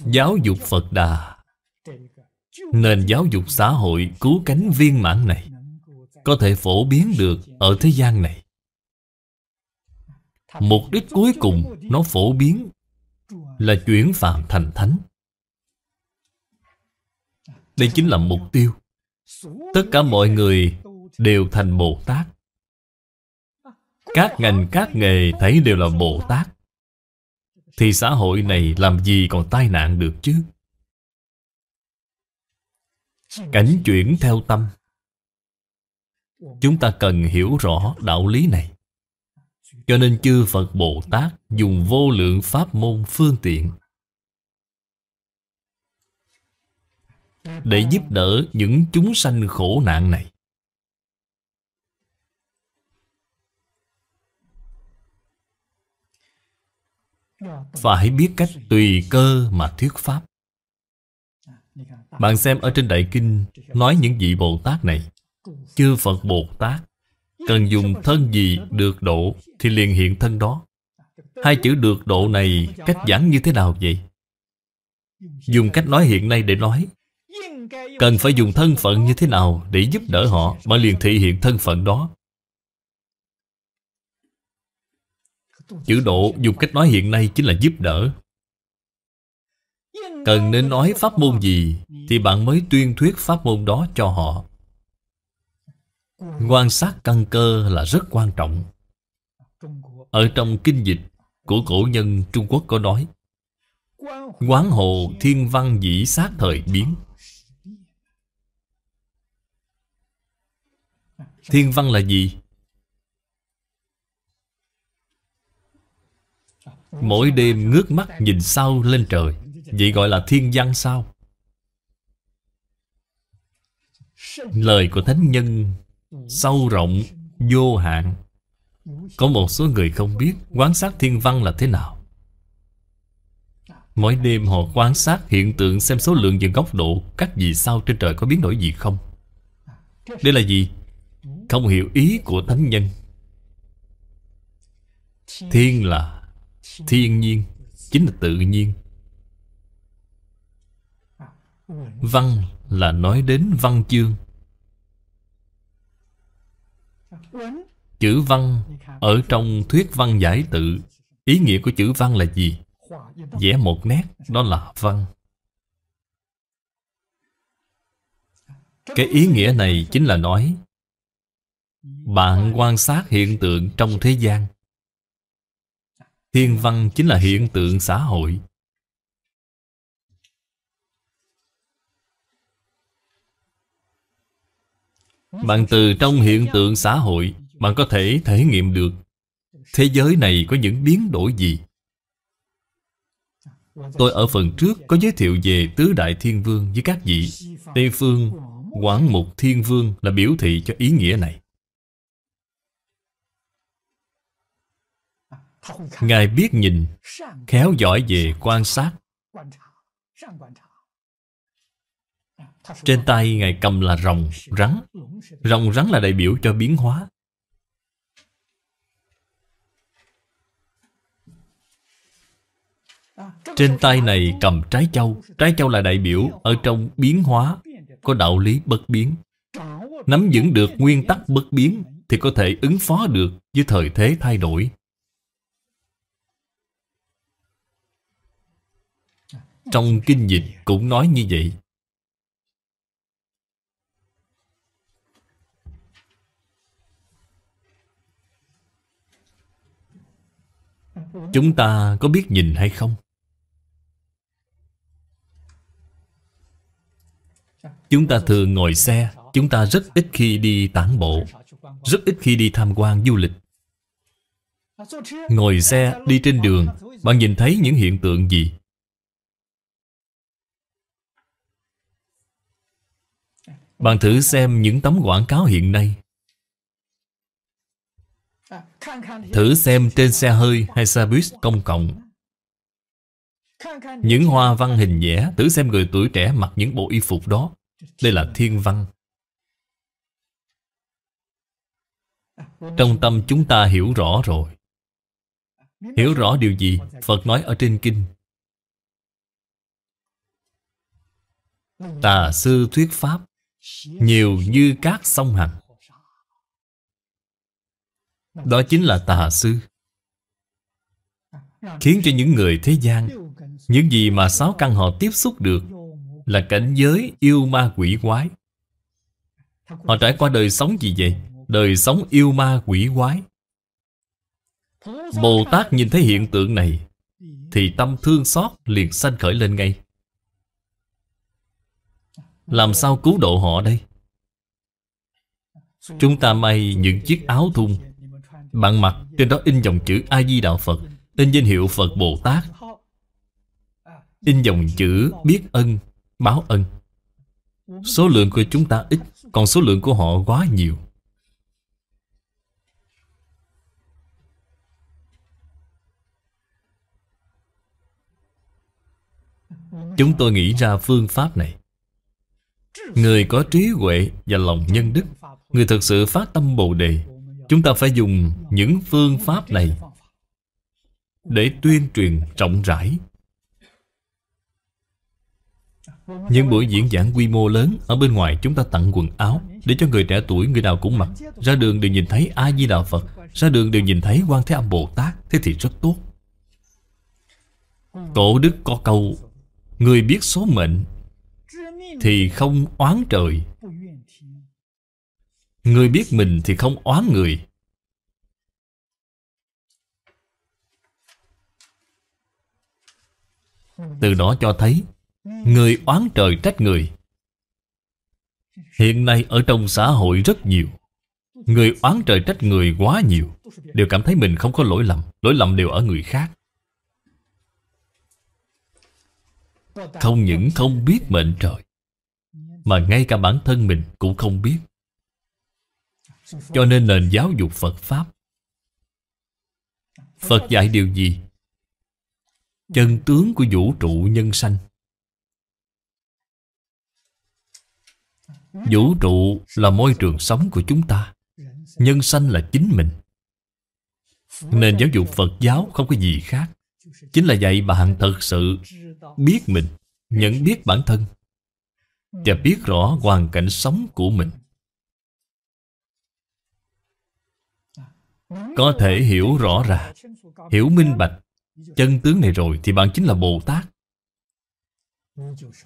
Giáo dục Phật Đà Nền giáo dục xã hội cứu cánh viên mãn này Có thể phổ biến được ở thế gian này Mục đích cuối cùng nó phổ biến Là chuyển phạm thành thánh Đây chính là mục tiêu Tất cả mọi người đều thành Bồ Tát Các ngành các nghề thấy đều là Bồ Tát Thì xã hội này làm gì còn tai nạn được chứ Cảnh chuyển theo tâm Chúng ta cần hiểu rõ đạo lý này cho nên chư Phật Bồ Tát dùng vô lượng pháp môn phương tiện để giúp đỡ những chúng sanh khổ nạn này. Phải biết cách tùy cơ mà thuyết pháp. Bạn xem ở trên Đại Kinh nói những vị Bồ Tát này, chư Phật Bồ Tát Cần dùng thân gì được độ Thì liền hiện thân đó Hai chữ được độ này cách giảng như thế nào vậy? Dùng cách nói hiện nay để nói Cần phải dùng thân phận như thế nào Để giúp đỡ họ Mà liền thị hiện thân phận đó Chữ độ dùng cách nói hiện nay Chính là giúp đỡ Cần nên nói pháp môn gì Thì bạn mới tuyên thuyết pháp môn đó cho họ quan sát căn cơ là rất quan trọng ở trong kinh dịch của cổ nhân trung quốc có nói quán hồ thiên văn dĩ sát thời biến thiên văn là gì mỗi đêm ngước mắt nhìn sao lên trời vậy gọi là thiên văn sao lời của thánh nhân sâu rộng vô hạn có một số người không biết quan sát thiên văn là thế nào Mỗi đêm họ quan sát hiện tượng xem số lượng và góc độ các vì sao trên trời có biến đổi gì không Đây là gì? Không hiểu ý của thánh nhân Thiên là thiên nhiên Chính là tự nhiên Văn là nói đến văn chương chữ văn ở trong thuyết văn giải tự ý nghĩa của chữ văn là gì vẽ một nét đó là văn cái ý nghĩa này chính là nói bạn quan sát hiện tượng trong thế gian thiên văn chính là hiện tượng xã hội Bạn từ trong hiện tượng xã hội Bạn có thể thể nghiệm được Thế giới này có những biến đổi gì Tôi ở phần trước có giới thiệu về Tứ Đại Thiên Vương với các vị Tây Phương Quảng Mục Thiên Vương là biểu thị cho ý nghĩa này Ngài biết nhìn Khéo giỏi về quan sát trên tay Ngài cầm là rồng, rắn Rồng rắn là đại biểu cho biến hóa Trên tay này cầm trái châu Trái châu là đại biểu Ở trong biến hóa Có đạo lý bất biến Nắm vững được nguyên tắc bất biến Thì có thể ứng phó được với thời thế thay đổi Trong kinh dịch cũng nói như vậy Chúng ta có biết nhìn hay không? Chúng ta thường ngồi xe Chúng ta rất ít khi đi tản bộ Rất ít khi đi tham quan du lịch Ngồi xe đi trên đường Bạn nhìn thấy những hiện tượng gì? Bạn thử xem những tấm quảng cáo hiện nay Thử xem trên xe hơi hay xe buýt công cộng Những hoa văn hình vẽ Thử xem người tuổi trẻ mặc những bộ y phục đó Đây là thiên văn Trong tâm chúng ta hiểu rõ rồi Hiểu rõ điều gì Phật nói ở trên kinh Tà sư thuyết pháp Nhiều như cát sông hằng đó chính là tà sư Khiến cho những người thế gian Những gì mà sáu căn họ tiếp xúc được Là cảnh giới yêu ma quỷ quái Họ trải qua đời sống gì vậy? Đời sống yêu ma quỷ quái Bồ Tát nhìn thấy hiện tượng này Thì tâm thương xót liền sanh khởi lên ngay Làm sao cứu độ họ đây? Chúng ta may những chiếc áo thun bạn mặt trên đó in dòng chữ A-di-đạo Phật In danh hiệu Phật Bồ Tát In dòng chữ biết ân, báo ân Số lượng của chúng ta ít Còn số lượng của họ quá nhiều Chúng tôi nghĩ ra phương pháp này Người có trí huệ và lòng nhân đức Người thực sự phát tâm Bồ Đề Chúng ta phải dùng những phương pháp này Để tuyên truyền rộng rãi Những buổi diễn giảng quy mô lớn Ở bên ngoài chúng ta tặng quần áo Để cho người trẻ tuổi người nào cũng mặc Ra đường đều nhìn thấy A-di-đà Phật Ra đường đều nhìn thấy quan Thế Âm Bồ Tát Thế thì rất tốt Cổ đức có câu Người biết số mệnh Thì không oán trời Người biết mình thì không oán người Từ đó cho thấy Người oán trời trách người Hiện nay ở trong xã hội rất nhiều Người oán trời trách người quá nhiều Đều cảm thấy mình không có lỗi lầm Lỗi lầm đều ở người khác Không những không biết mệnh trời Mà ngay cả bản thân mình cũng không biết cho nên nền giáo dục Phật Pháp Phật dạy điều gì? Chân tướng của vũ trụ nhân sanh Vũ trụ là môi trường sống của chúng ta Nhân sanh là chính mình Nền giáo dục Phật giáo không có gì khác Chính là dạy bạn thật sự biết mình Nhận biết bản thân Và biết rõ hoàn cảnh sống của mình Có thể hiểu rõ ràng, Hiểu minh bạch Chân tướng này rồi thì bạn chính là Bồ Tát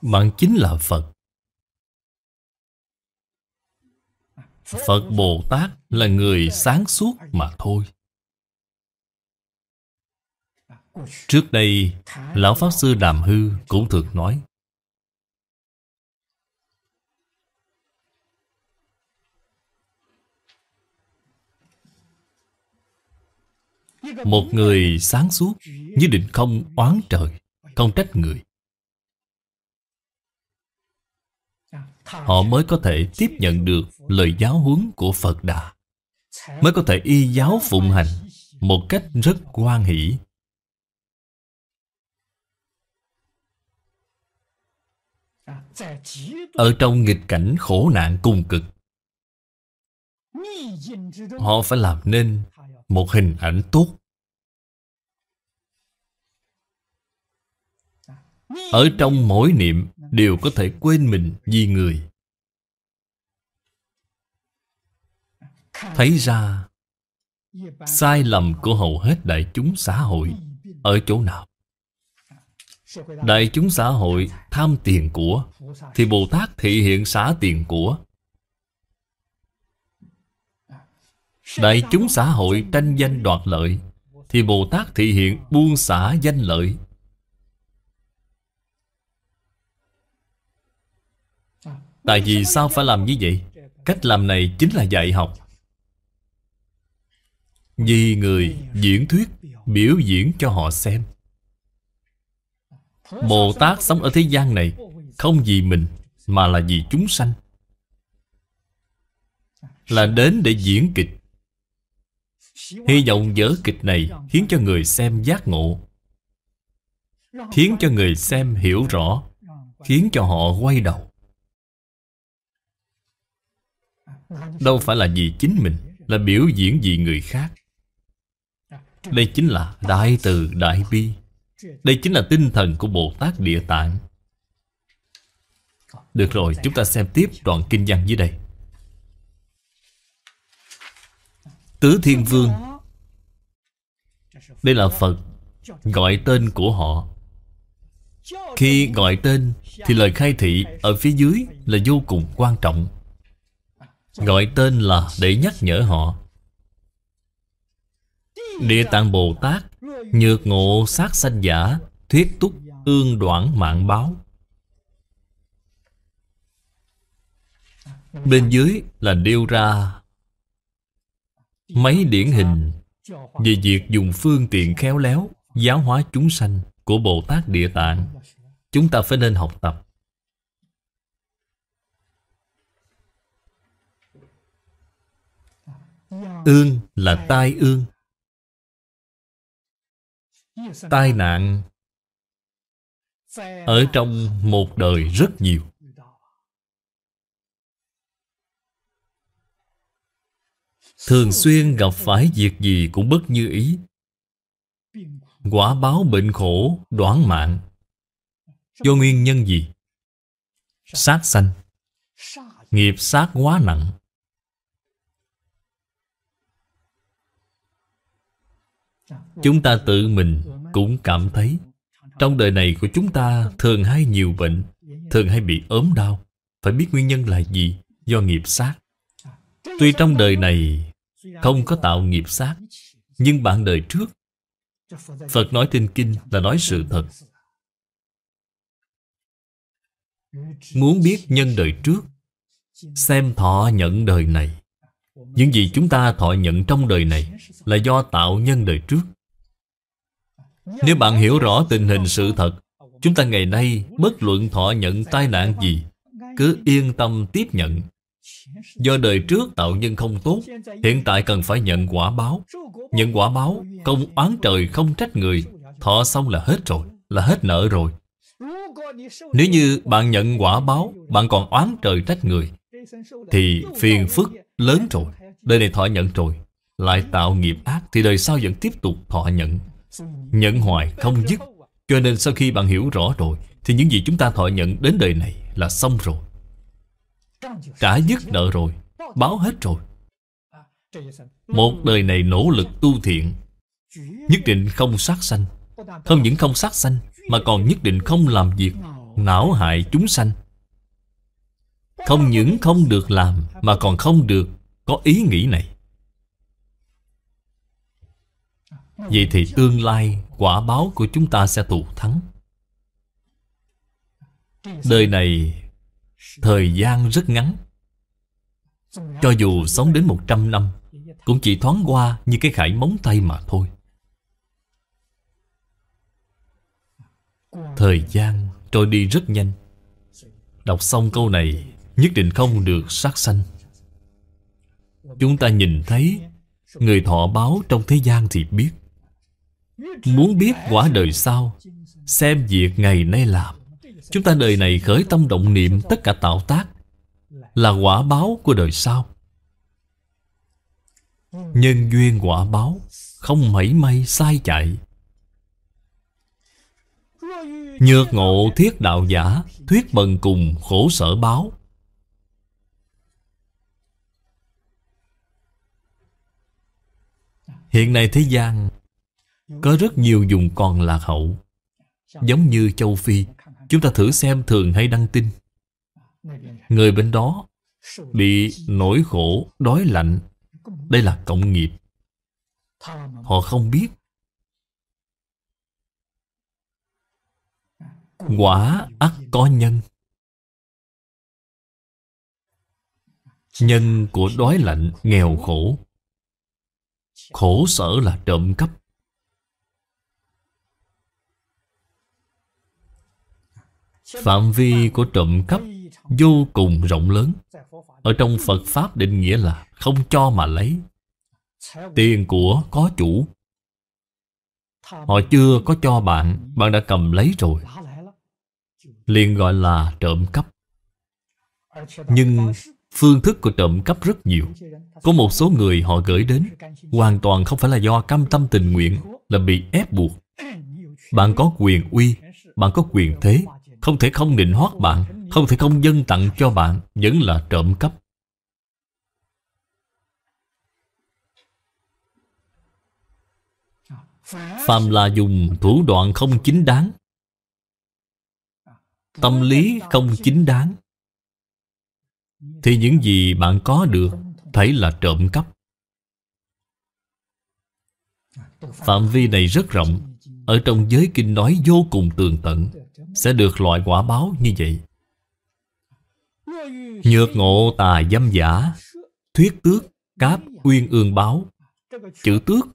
Bạn chính là Phật Phật Bồ Tát là người sáng suốt mà thôi Trước đây Lão Pháp Sư Đàm Hư cũng thường nói Một người sáng suốt Như định không oán trời Không trách người Họ mới có thể tiếp nhận được lời giáo huấn của Phật Đà Mới có thể y giáo phụng hành Một cách rất quan hỷ Ở trong nghịch cảnh khổ nạn cùng cực Họ phải làm nên một hình ảnh tốt. Ở trong mỗi niệm đều có thể quên mình vì người. Thấy ra sai lầm của hầu hết đại chúng xã hội ở chỗ nào? Đại chúng xã hội tham tiền của Thì Bồ Tát thị hiện xả tiền của Đại chúng xã hội tranh danh đoạt lợi Thì Bồ Tát thị hiện buông xả danh lợi Tại vì sao phải làm như vậy? Cách làm này chính là dạy học Vì người diễn thuyết Biểu diễn cho họ xem Bồ Tát sống ở thế gian này Không vì mình Mà là vì chúng sanh Là đến để diễn kịch Hy vọng vở kịch này khiến cho người xem giác ngộ Khiến cho người xem hiểu rõ Khiến cho họ quay đầu Đâu phải là vì chính mình Là biểu diễn vì người khác Đây chính là Đại Từ Đại Bi Đây chính là tinh thần của Bồ Tát Địa Tạng Được rồi, chúng ta xem tiếp đoạn kinh văn dưới đây Tứ Thiên Vương Đây là Phật Gọi tên của họ Khi gọi tên Thì lời khai thị ở phía dưới Là vô cùng quan trọng Gọi tên là để nhắc nhở họ Địa Tạng Bồ Tát Nhược ngộ sát sanh giả Thuyết túc ương đoạn mạng báo Bên dưới là điêu ra mấy điển hình về việc dùng phương tiện khéo léo giáo hóa chúng sanh của Bồ Tát Địa Tạng chúng ta phải nên học tập ương là tai ương tai nạn ở trong một đời rất nhiều Thường xuyên gặp phải việc gì cũng bất như ý Quả báo bệnh khổ, đoán mạng Do nguyên nhân gì? Sát sanh Nghiệp sát quá nặng Chúng ta tự mình cũng cảm thấy Trong đời này của chúng ta thường hay nhiều bệnh Thường hay bị ốm đau Phải biết nguyên nhân là gì Do nghiệp sát Tuy trong đời này không có tạo nghiệp sát Nhưng bạn đời trước Phật nói trên kinh là nói sự thật Muốn biết nhân đời trước Xem thọ nhận đời này Những gì chúng ta thọ nhận trong đời này Là do tạo nhân đời trước Nếu bạn hiểu rõ tình hình sự thật Chúng ta ngày nay bất luận thọ nhận tai nạn gì Cứ yên tâm tiếp nhận Do đời trước tạo nhân không tốt Hiện tại cần phải nhận quả báo Nhận quả báo Công oán trời không trách người Thọ xong là hết rồi Là hết nợ rồi Nếu như bạn nhận quả báo Bạn còn oán trời trách người Thì phiền phức lớn rồi Đời này thọ nhận rồi Lại tạo nghiệp ác Thì đời sau vẫn tiếp tục thọ nhận Nhận hoài không dứt Cho nên sau khi bạn hiểu rõ rồi Thì những gì chúng ta thọ nhận đến đời này là xong rồi Trả dứt nợ rồi Báo hết rồi Một đời này nỗ lực tu thiện Nhất định không sát sanh Không những không sát sanh Mà còn nhất định không làm việc Não hại chúng sanh Không những không được làm Mà còn không được có ý nghĩ này Vậy thì tương lai quả báo của chúng ta sẽ tụ thắng Đời này Thời gian rất ngắn Cho dù sống đến 100 năm Cũng chỉ thoáng qua như cái khải móng tay mà thôi Thời gian trôi đi rất nhanh Đọc xong câu này Nhất định không được sát sanh Chúng ta nhìn thấy Người thọ báo trong thế gian thì biết Muốn biết quả đời sau Xem việc ngày nay làm Chúng ta đời này khởi tâm động niệm Tất cả tạo tác Là quả báo của đời sau Nhân duyên quả báo Không mảy may sai chạy Nhược ngộ thiết đạo giả Thuyết bần cùng khổ sở báo Hiện nay thế gian Có rất nhiều dùng còn lạc hậu Giống như châu Phi Chúng ta thử xem thường hay đăng tin Người bên đó Bị nỗi khổ, đói lạnh Đây là cộng nghiệp Họ không biết Quả ắt có nhân Nhân của đói lạnh, nghèo khổ Khổ sở là trộm cắp Phạm vi của trộm cắp vô cùng rộng lớn Ở trong Phật Pháp định nghĩa là không cho mà lấy Tiền của có chủ Họ chưa có cho bạn, bạn đã cầm lấy rồi liền gọi là trộm cắp Nhưng phương thức của trộm cắp rất nhiều Có một số người họ gửi đến Hoàn toàn không phải là do cam tâm tình nguyện Là bị ép buộc Bạn có quyền uy Bạn có quyền thế không thể không định hót bạn Không thể không dân tặng cho bạn Vẫn là trộm cắp Phàm là dùng thủ đoạn không chính đáng Tâm lý không chính đáng Thì những gì bạn có được Thấy là trộm cắp Phạm vi này rất rộng Ở trong giới kinh nói vô cùng tường tận sẽ được loại quả báo như vậy. Nhược ngộ tà dâm giả, thuyết tước, cáp, uyên ương báo. Chữ tước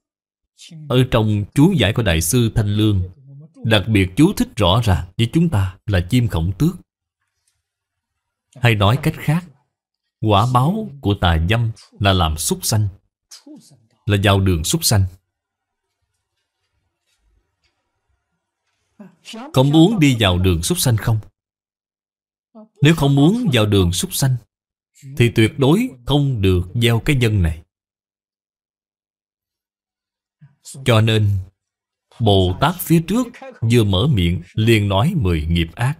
ở trong chú giải của Đại sư Thanh Lương đặc biệt chú thích rõ ràng với chúng ta là chim khổng tước. Hay nói cách khác, quả báo của tà dâm là làm súc sanh, là vào đường súc sanh. Có muốn đi vào đường súc sanh không? Nếu không muốn vào đường súc sanh Thì tuyệt đối không được gieo cái nhân này Cho nên Bồ Tát phía trước vừa mở miệng liền nói mười nghiệp ác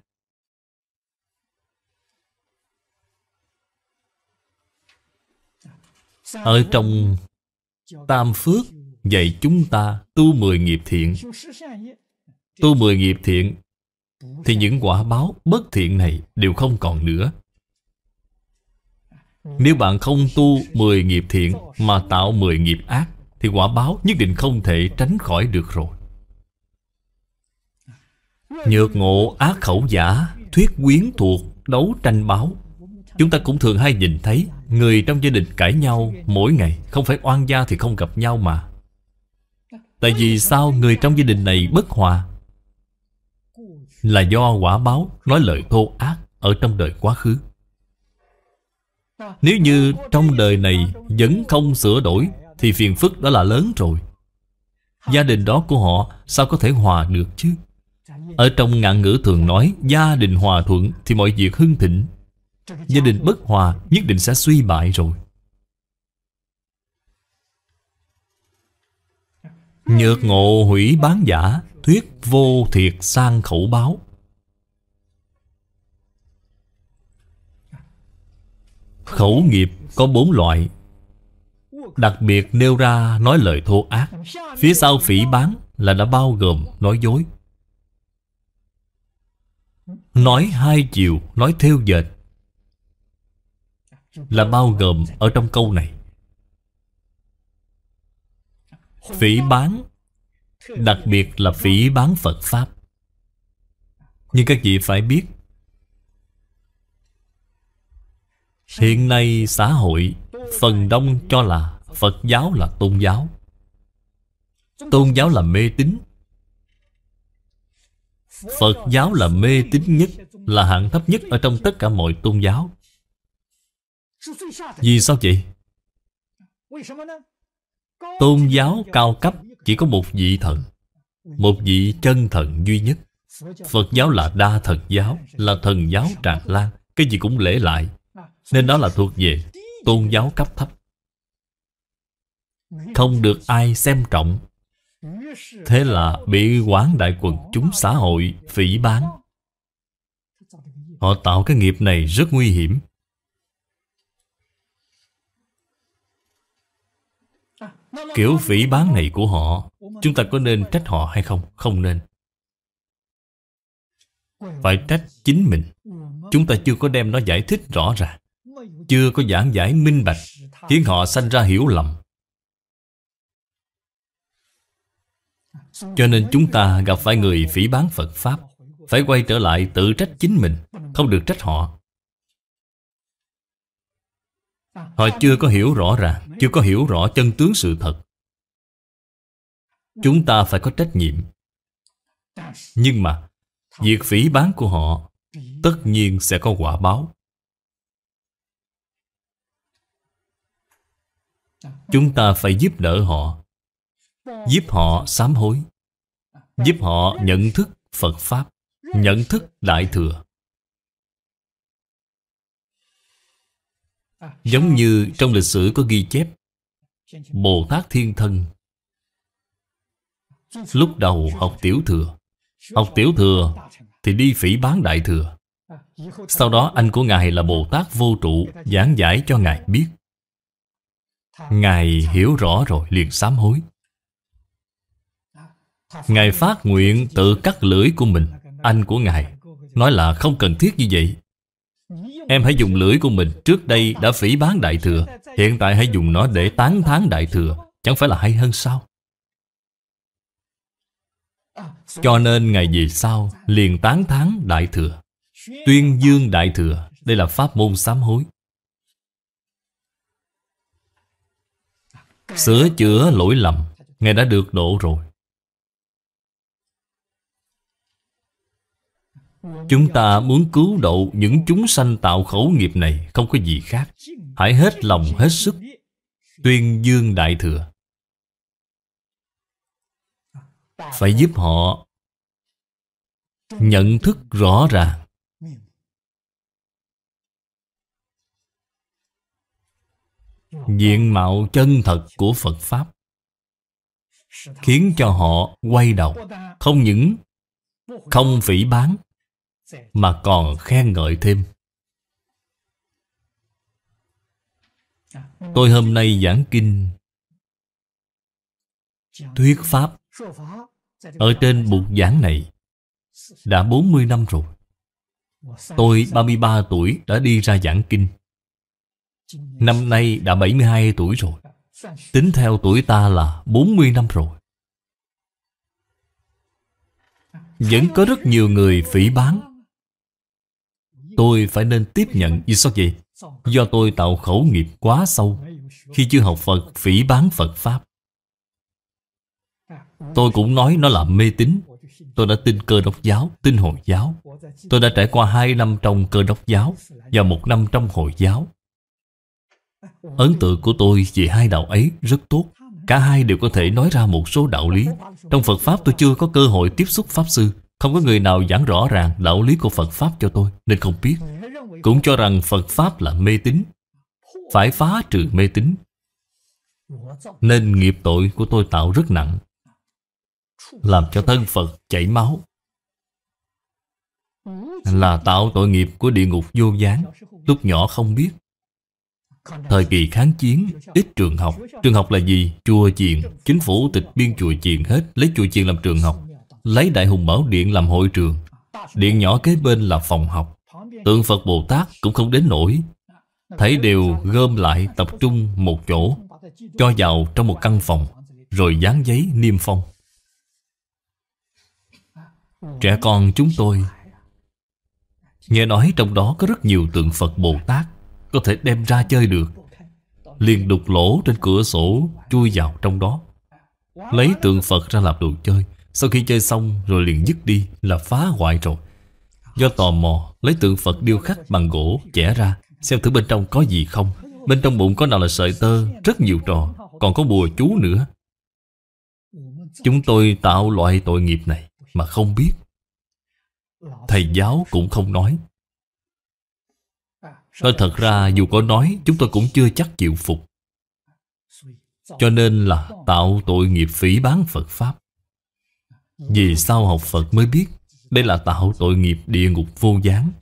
Ở trong Tam Phước dạy chúng ta tu mười nghiệp thiện tu mười nghiệp thiện thì những quả báo bất thiện này đều không còn nữa nếu bạn không tu 10 nghiệp thiện mà tạo 10 nghiệp ác thì quả báo nhất định không thể tránh khỏi được rồi. Nhược ngộ ác khẩu giả, thuyết quyến thuộc, đấu tranh báo. Chúng ta cũng thường hay nhìn thấy người trong gia đình cãi nhau mỗi ngày, không phải oan gia thì không gặp nhau mà. Tại vì sao người trong gia đình này bất hòa là do quả báo nói lời thô ác ở trong đời quá khứ. Nếu như trong đời này vẫn không sửa đổi thì phiền phức đó là lớn rồi. Gia đình đó của họ sao có thể hòa được chứ? Ở trong ngạn ngữ thường nói gia đình hòa thuận thì mọi việc hưng thịnh. Gia đình bất hòa nhất định sẽ suy bại rồi. Nhược ngộ hủy bán giả Thuyết vô thiệt sang khẩu báo Khẩu nghiệp có bốn loại Đặc biệt nêu ra nói lời thô ác Phía sau phỉ bán là đã bao gồm nói dối Nói hai chiều, nói theo dệt Là bao gồm ở trong câu này Phỉ bán Đặc biệt là phỉ bán Phật Pháp Nhưng các vị phải biết Hiện nay xã hội Phần đông cho là Phật giáo là tôn giáo Tôn giáo là mê tín Phật giáo là mê tín nhất Là hạng thấp nhất ở trong tất cả mọi tôn giáo Vì sao vậy? Tôn giáo cao cấp chỉ có một vị thần một vị chân thần duy nhất Phật giáo là đa thần giáo Là thần giáo tràn lan Cái gì cũng lễ lại Nên đó là thuộc về tôn giáo cấp thấp Không được ai xem trọng Thế là bị quán đại quần chúng xã hội phỉ bán Họ tạo cái nghiệp này rất nguy hiểm Kiểu phỉ bán này của họ Chúng ta có nên trách họ hay không? Không nên Phải trách chính mình Chúng ta chưa có đem nó giải thích rõ ràng Chưa có giảng giải minh bạch Khiến họ sanh ra hiểu lầm Cho nên chúng ta gặp phải người phỉ bán Phật Pháp Phải quay trở lại tự trách chính mình Không được trách họ Họ chưa có hiểu rõ ràng Chưa có hiểu rõ chân tướng sự thật Chúng ta phải có trách nhiệm Nhưng mà Việc phỉ bán của họ Tất nhiên sẽ có quả báo Chúng ta phải giúp đỡ họ Giúp họ sám hối Giúp họ nhận thức Phật Pháp Nhận thức Đại Thừa Giống như trong lịch sử có ghi chép Bồ Tát Thiên Thân Lúc đầu học tiểu thừa Học tiểu thừa thì đi phỉ bán đại thừa Sau đó anh của Ngài là Bồ Tát Vô Trụ Giảng giải cho Ngài biết Ngài hiểu rõ rồi liền sám hối Ngài phát nguyện tự cắt lưỡi của mình Anh của Ngài Nói là không cần thiết như vậy Em hãy dùng lưỡi của mình Trước đây đã phỉ bán Đại Thừa Hiện tại hãy dùng nó để tán thán Đại Thừa Chẳng phải là hay hơn sao Cho nên ngày về sau Liền tán thán Đại Thừa Tuyên dương Đại Thừa Đây là pháp môn sám hối Sửa chữa lỗi lầm Ngài đã được độ rồi Chúng ta muốn cứu độ những chúng sanh tạo khẩu nghiệp này Không có gì khác Hãy hết lòng hết sức Tuyên dương Đại Thừa Phải giúp họ Nhận thức rõ ràng Diện mạo chân thật của Phật Pháp Khiến cho họ quay đầu Không những không phỉ bán mà còn khen ngợi thêm tôi hôm nay giảng kinh thuyết pháp ở trên bục giảng này đã 40 năm rồi Tôi 33 tuổi đã đi ra giảng kinh Năm nay đã 72 tuổi rồi Tính theo tuổi ta là 40 năm rồi Vẫn có rất nhiều người phỉ báng. Tôi phải nên tiếp nhận như sao vậy? Do tôi tạo khẩu nghiệp quá sâu Khi chưa học Phật phỉ bán Phật Pháp Tôi cũng nói nó là mê tín Tôi đã tin cơ đốc giáo, tin Hồi giáo Tôi đã trải qua hai năm trong cơ đốc giáo Và một năm trong Hồi giáo Ấn tượng của tôi về hai đạo ấy rất tốt Cả hai đều có thể nói ra một số đạo lý Trong Phật Pháp tôi chưa có cơ hội tiếp xúc Pháp Sư không có người nào giảng rõ ràng đạo lý của Phật Pháp cho tôi Nên không biết Cũng cho rằng Phật Pháp là mê tín Phải phá trừ mê tín Nên nghiệp tội của tôi tạo rất nặng Làm cho thân Phật chảy máu Là tạo tội nghiệp của địa ngục vô gián Lúc nhỏ không biết Thời kỳ kháng chiến, ít trường học Trường học là gì? Chùa chiền Chính phủ tịch biên chùa chiền hết Lấy chùa chiền làm trường học lấy Đại Hùng Bảo Điện làm hội trường. Điện nhỏ kế bên là phòng học. Tượng Phật Bồ Tát cũng không đến nổi. Thấy đều gom lại tập trung một chỗ, cho vào trong một căn phòng, rồi dán giấy niêm phong. Trẻ con chúng tôi Nghe nói trong đó có rất nhiều tượng Phật Bồ Tát Có thể đem ra chơi được Liền đục lỗ trên cửa sổ Chui vào trong đó Lấy tượng Phật ra làm đồ chơi sau khi chơi xong rồi liền dứt đi là phá hoại rồi Do tò mò lấy tượng Phật điêu khắc bằng gỗ chẻ ra Xem thử bên trong có gì không Bên trong bụng có nào là sợi tơ Rất nhiều trò Còn có bùa chú nữa Chúng tôi tạo loại tội nghiệp này Mà không biết Thầy giáo cũng không nói Nói thật ra dù có nói Chúng tôi cũng chưa chắc chịu phục Cho nên là tạo tội nghiệp phỉ bán Phật Pháp vì sao học Phật mới biết Đây là tạo tội nghiệp địa ngục vô gián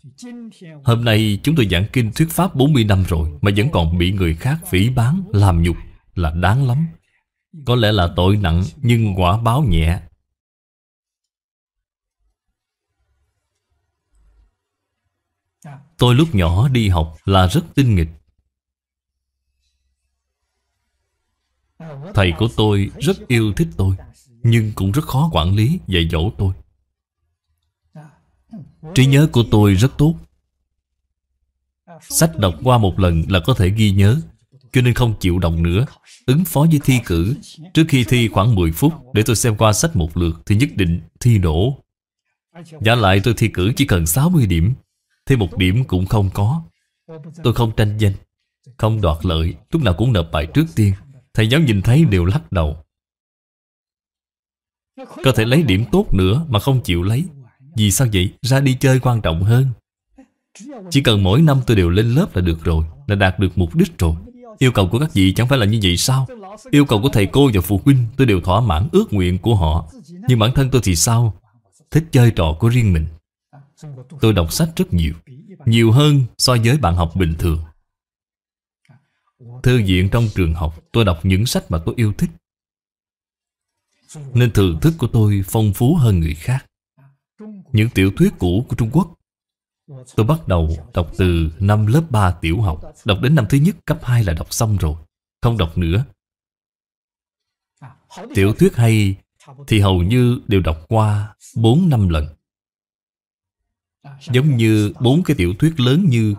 Hôm nay chúng tôi giảng kinh thuyết pháp 40 năm rồi Mà vẫn còn bị người khác phỉ bán, làm nhục Là đáng lắm Có lẽ là tội nặng nhưng quả báo nhẹ Tôi lúc nhỏ đi học là rất tinh nghịch Thầy của tôi rất yêu thích tôi nhưng cũng rất khó quản lý dạy dỗ tôi trí nhớ của tôi rất tốt sách đọc qua một lần là có thể ghi nhớ cho nên không chịu đọc nữa ứng phó với thi cử trước khi thi khoảng 10 phút để tôi xem qua sách một lượt thì nhất định thi nổ giả lại tôi thi cử chỉ cần 60 điểm thì một điểm cũng không có tôi không tranh danh không đoạt lợi lúc nào cũng nộp bài trước tiên thầy giáo nhìn thấy đều lắc đầu có thể lấy điểm tốt nữa mà không chịu lấy Vì sao vậy? Ra đi chơi quan trọng hơn Chỉ cần mỗi năm tôi đều lên lớp là được rồi Là đạt được mục đích rồi Yêu cầu của các vị chẳng phải là như vậy sao Yêu cầu của thầy cô và phụ huynh Tôi đều thỏa mãn ước nguyện của họ Nhưng bản thân tôi thì sao Thích chơi trò của riêng mình Tôi đọc sách rất nhiều Nhiều hơn so với bạn học bình thường Thư viện trong trường học Tôi đọc những sách mà tôi yêu thích nên thưởng thức của tôi phong phú hơn người khác Những tiểu thuyết cũ của Trung Quốc Tôi bắt đầu đọc từ năm lớp 3 tiểu học Đọc đến năm thứ nhất cấp 2 là đọc xong rồi Không đọc nữa Tiểu thuyết hay thì hầu như đều đọc qua 4 năm lần. Giống như bốn cái tiểu thuyết lớn như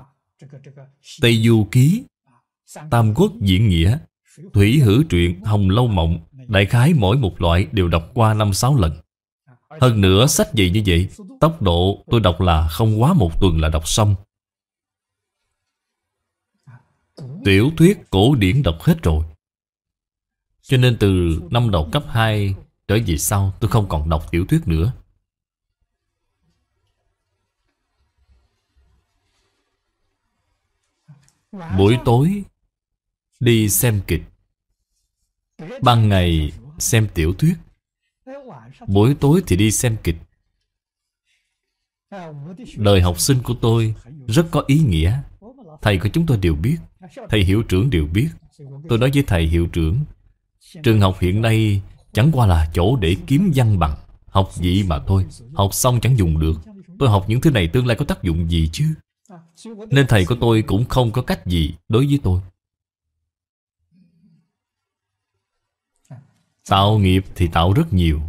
Tây Du Ký, Tam Quốc Diễn Nghĩa, Thủy Hử Truyện, Hồng Lâu Mộng đại khái mỗi một loại đều đọc qua 5-6 lần. Hơn nữa sách gì như vậy, tốc độ tôi đọc là không quá một tuần là đọc xong. Tiểu thuyết cổ điển đọc hết rồi. Cho nên từ năm đầu cấp 2 trở về sau tôi không còn đọc tiểu thuyết nữa. Buổi tối đi xem kịch Ban ngày xem tiểu thuyết Buổi tối thì đi xem kịch Đời học sinh của tôi rất có ý nghĩa Thầy của chúng tôi đều biết Thầy hiệu trưởng đều biết Tôi nói với thầy hiệu trưởng Trường học hiện nay chẳng qua là chỗ để kiếm văn bằng Học gì mà thôi Học xong chẳng dùng được Tôi học những thứ này tương lai có tác dụng gì chứ Nên thầy của tôi cũng không có cách gì đối với tôi Tạo nghiệp thì tạo rất nhiều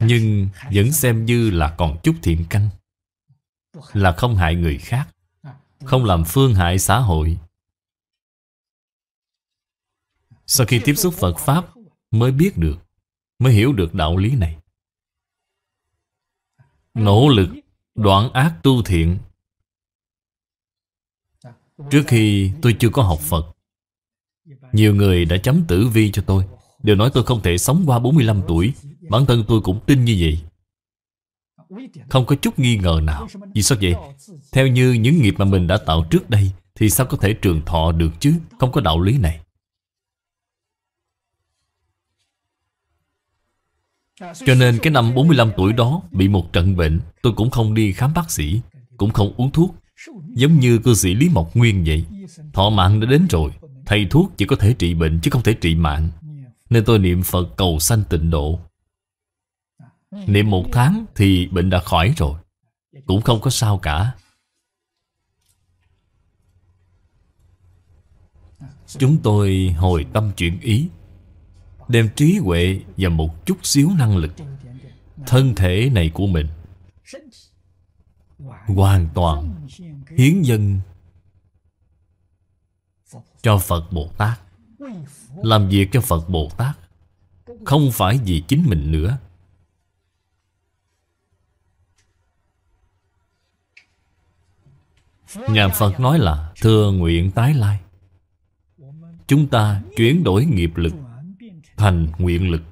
Nhưng vẫn xem như là còn chút thiện căn Là không hại người khác Không làm phương hại xã hội Sau khi tiếp xúc Phật Pháp Mới biết được Mới hiểu được đạo lý này Nỗ lực đoạn ác tu thiện Trước khi tôi chưa có học Phật nhiều người đã chấm tử vi cho tôi Đều nói tôi không thể sống qua 45 tuổi Bản thân tôi cũng tin như vậy Không có chút nghi ngờ nào Vì sao vậy? Theo như những nghiệp mà mình đã tạo trước đây Thì sao có thể trường thọ được chứ Không có đạo lý này Cho nên cái năm 45 tuổi đó Bị một trận bệnh Tôi cũng không đi khám bác sĩ Cũng không uống thuốc Giống như cư sĩ Lý Mộc Nguyên vậy Thọ mạng đã đến rồi Thầy thuốc chỉ có thể trị bệnh chứ không thể trị mạng Nên tôi niệm Phật cầu sanh tịnh độ Niệm một tháng thì bệnh đã khỏi rồi Cũng không có sao cả Chúng tôi hồi tâm chuyển ý Đem trí huệ và một chút xíu năng lực Thân thể này của mình Hoàn toàn Hiến dân cho Phật Bồ Tát Làm việc cho Phật Bồ Tát Không phải vì chính mình nữa Nhà Phật nói là Thưa nguyện tái lai Chúng ta chuyển đổi nghiệp lực Thành nguyện lực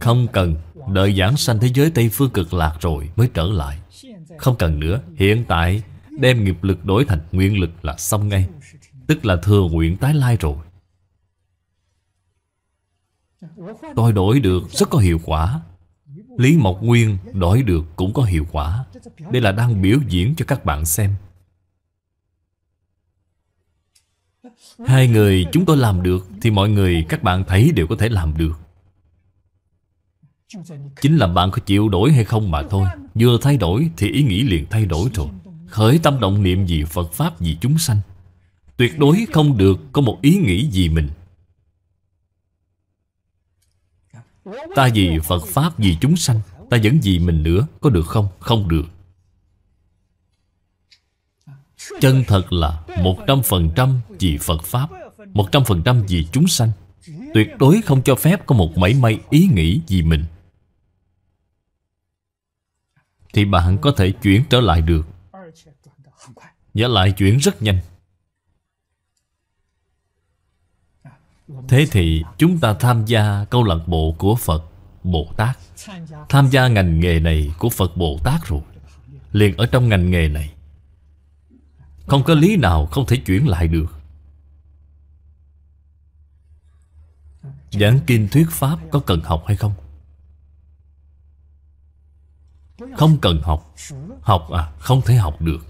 Không cần Đợi giảng sanh thế giới Tây Phương cực lạc rồi Mới trở lại Không cần nữa Hiện tại Đem nghiệp lực đổi thành nguyện lực là xong ngay Tức là thừa nguyện tái lai rồi Tôi đổi được rất có hiệu quả Lý Mộc Nguyên đổi được cũng có hiệu quả Đây là đang biểu diễn cho các bạn xem Hai người chúng tôi làm được Thì mọi người các bạn thấy đều có thể làm được Chính là bạn có chịu đổi hay không mà thôi Vừa thay đổi thì ý nghĩ liền thay đổi rồi khởi tâm động niệm vì Phật Pháp vì chúng sanh Tuyệt đối không được có một ý nghĩ gì mình Ta vì Phật Pháp vì chúng sanh Ta vẫn vì mình nữa Có được không? Không được Chân thật là 100% vì Phật Pháp 100% vì chúng sanh Tuyệt đối không cho phép có một mảy may ý nghĩ gì mình Thì bạn có thể chuyển trở lại được và lại chuyển rất nhanh Thế thì chúng ta tham gia câu lạc bộ của Phật Bồ Tát Tham gia ngành nghề này của Phật Bồ Tát rồi Liền ở trong ngành nghề này Không có lý nào không thể chuyển lại được Giảng kinh thuyết Pháp có cần học hay không? Không cần học Học à, không thể học được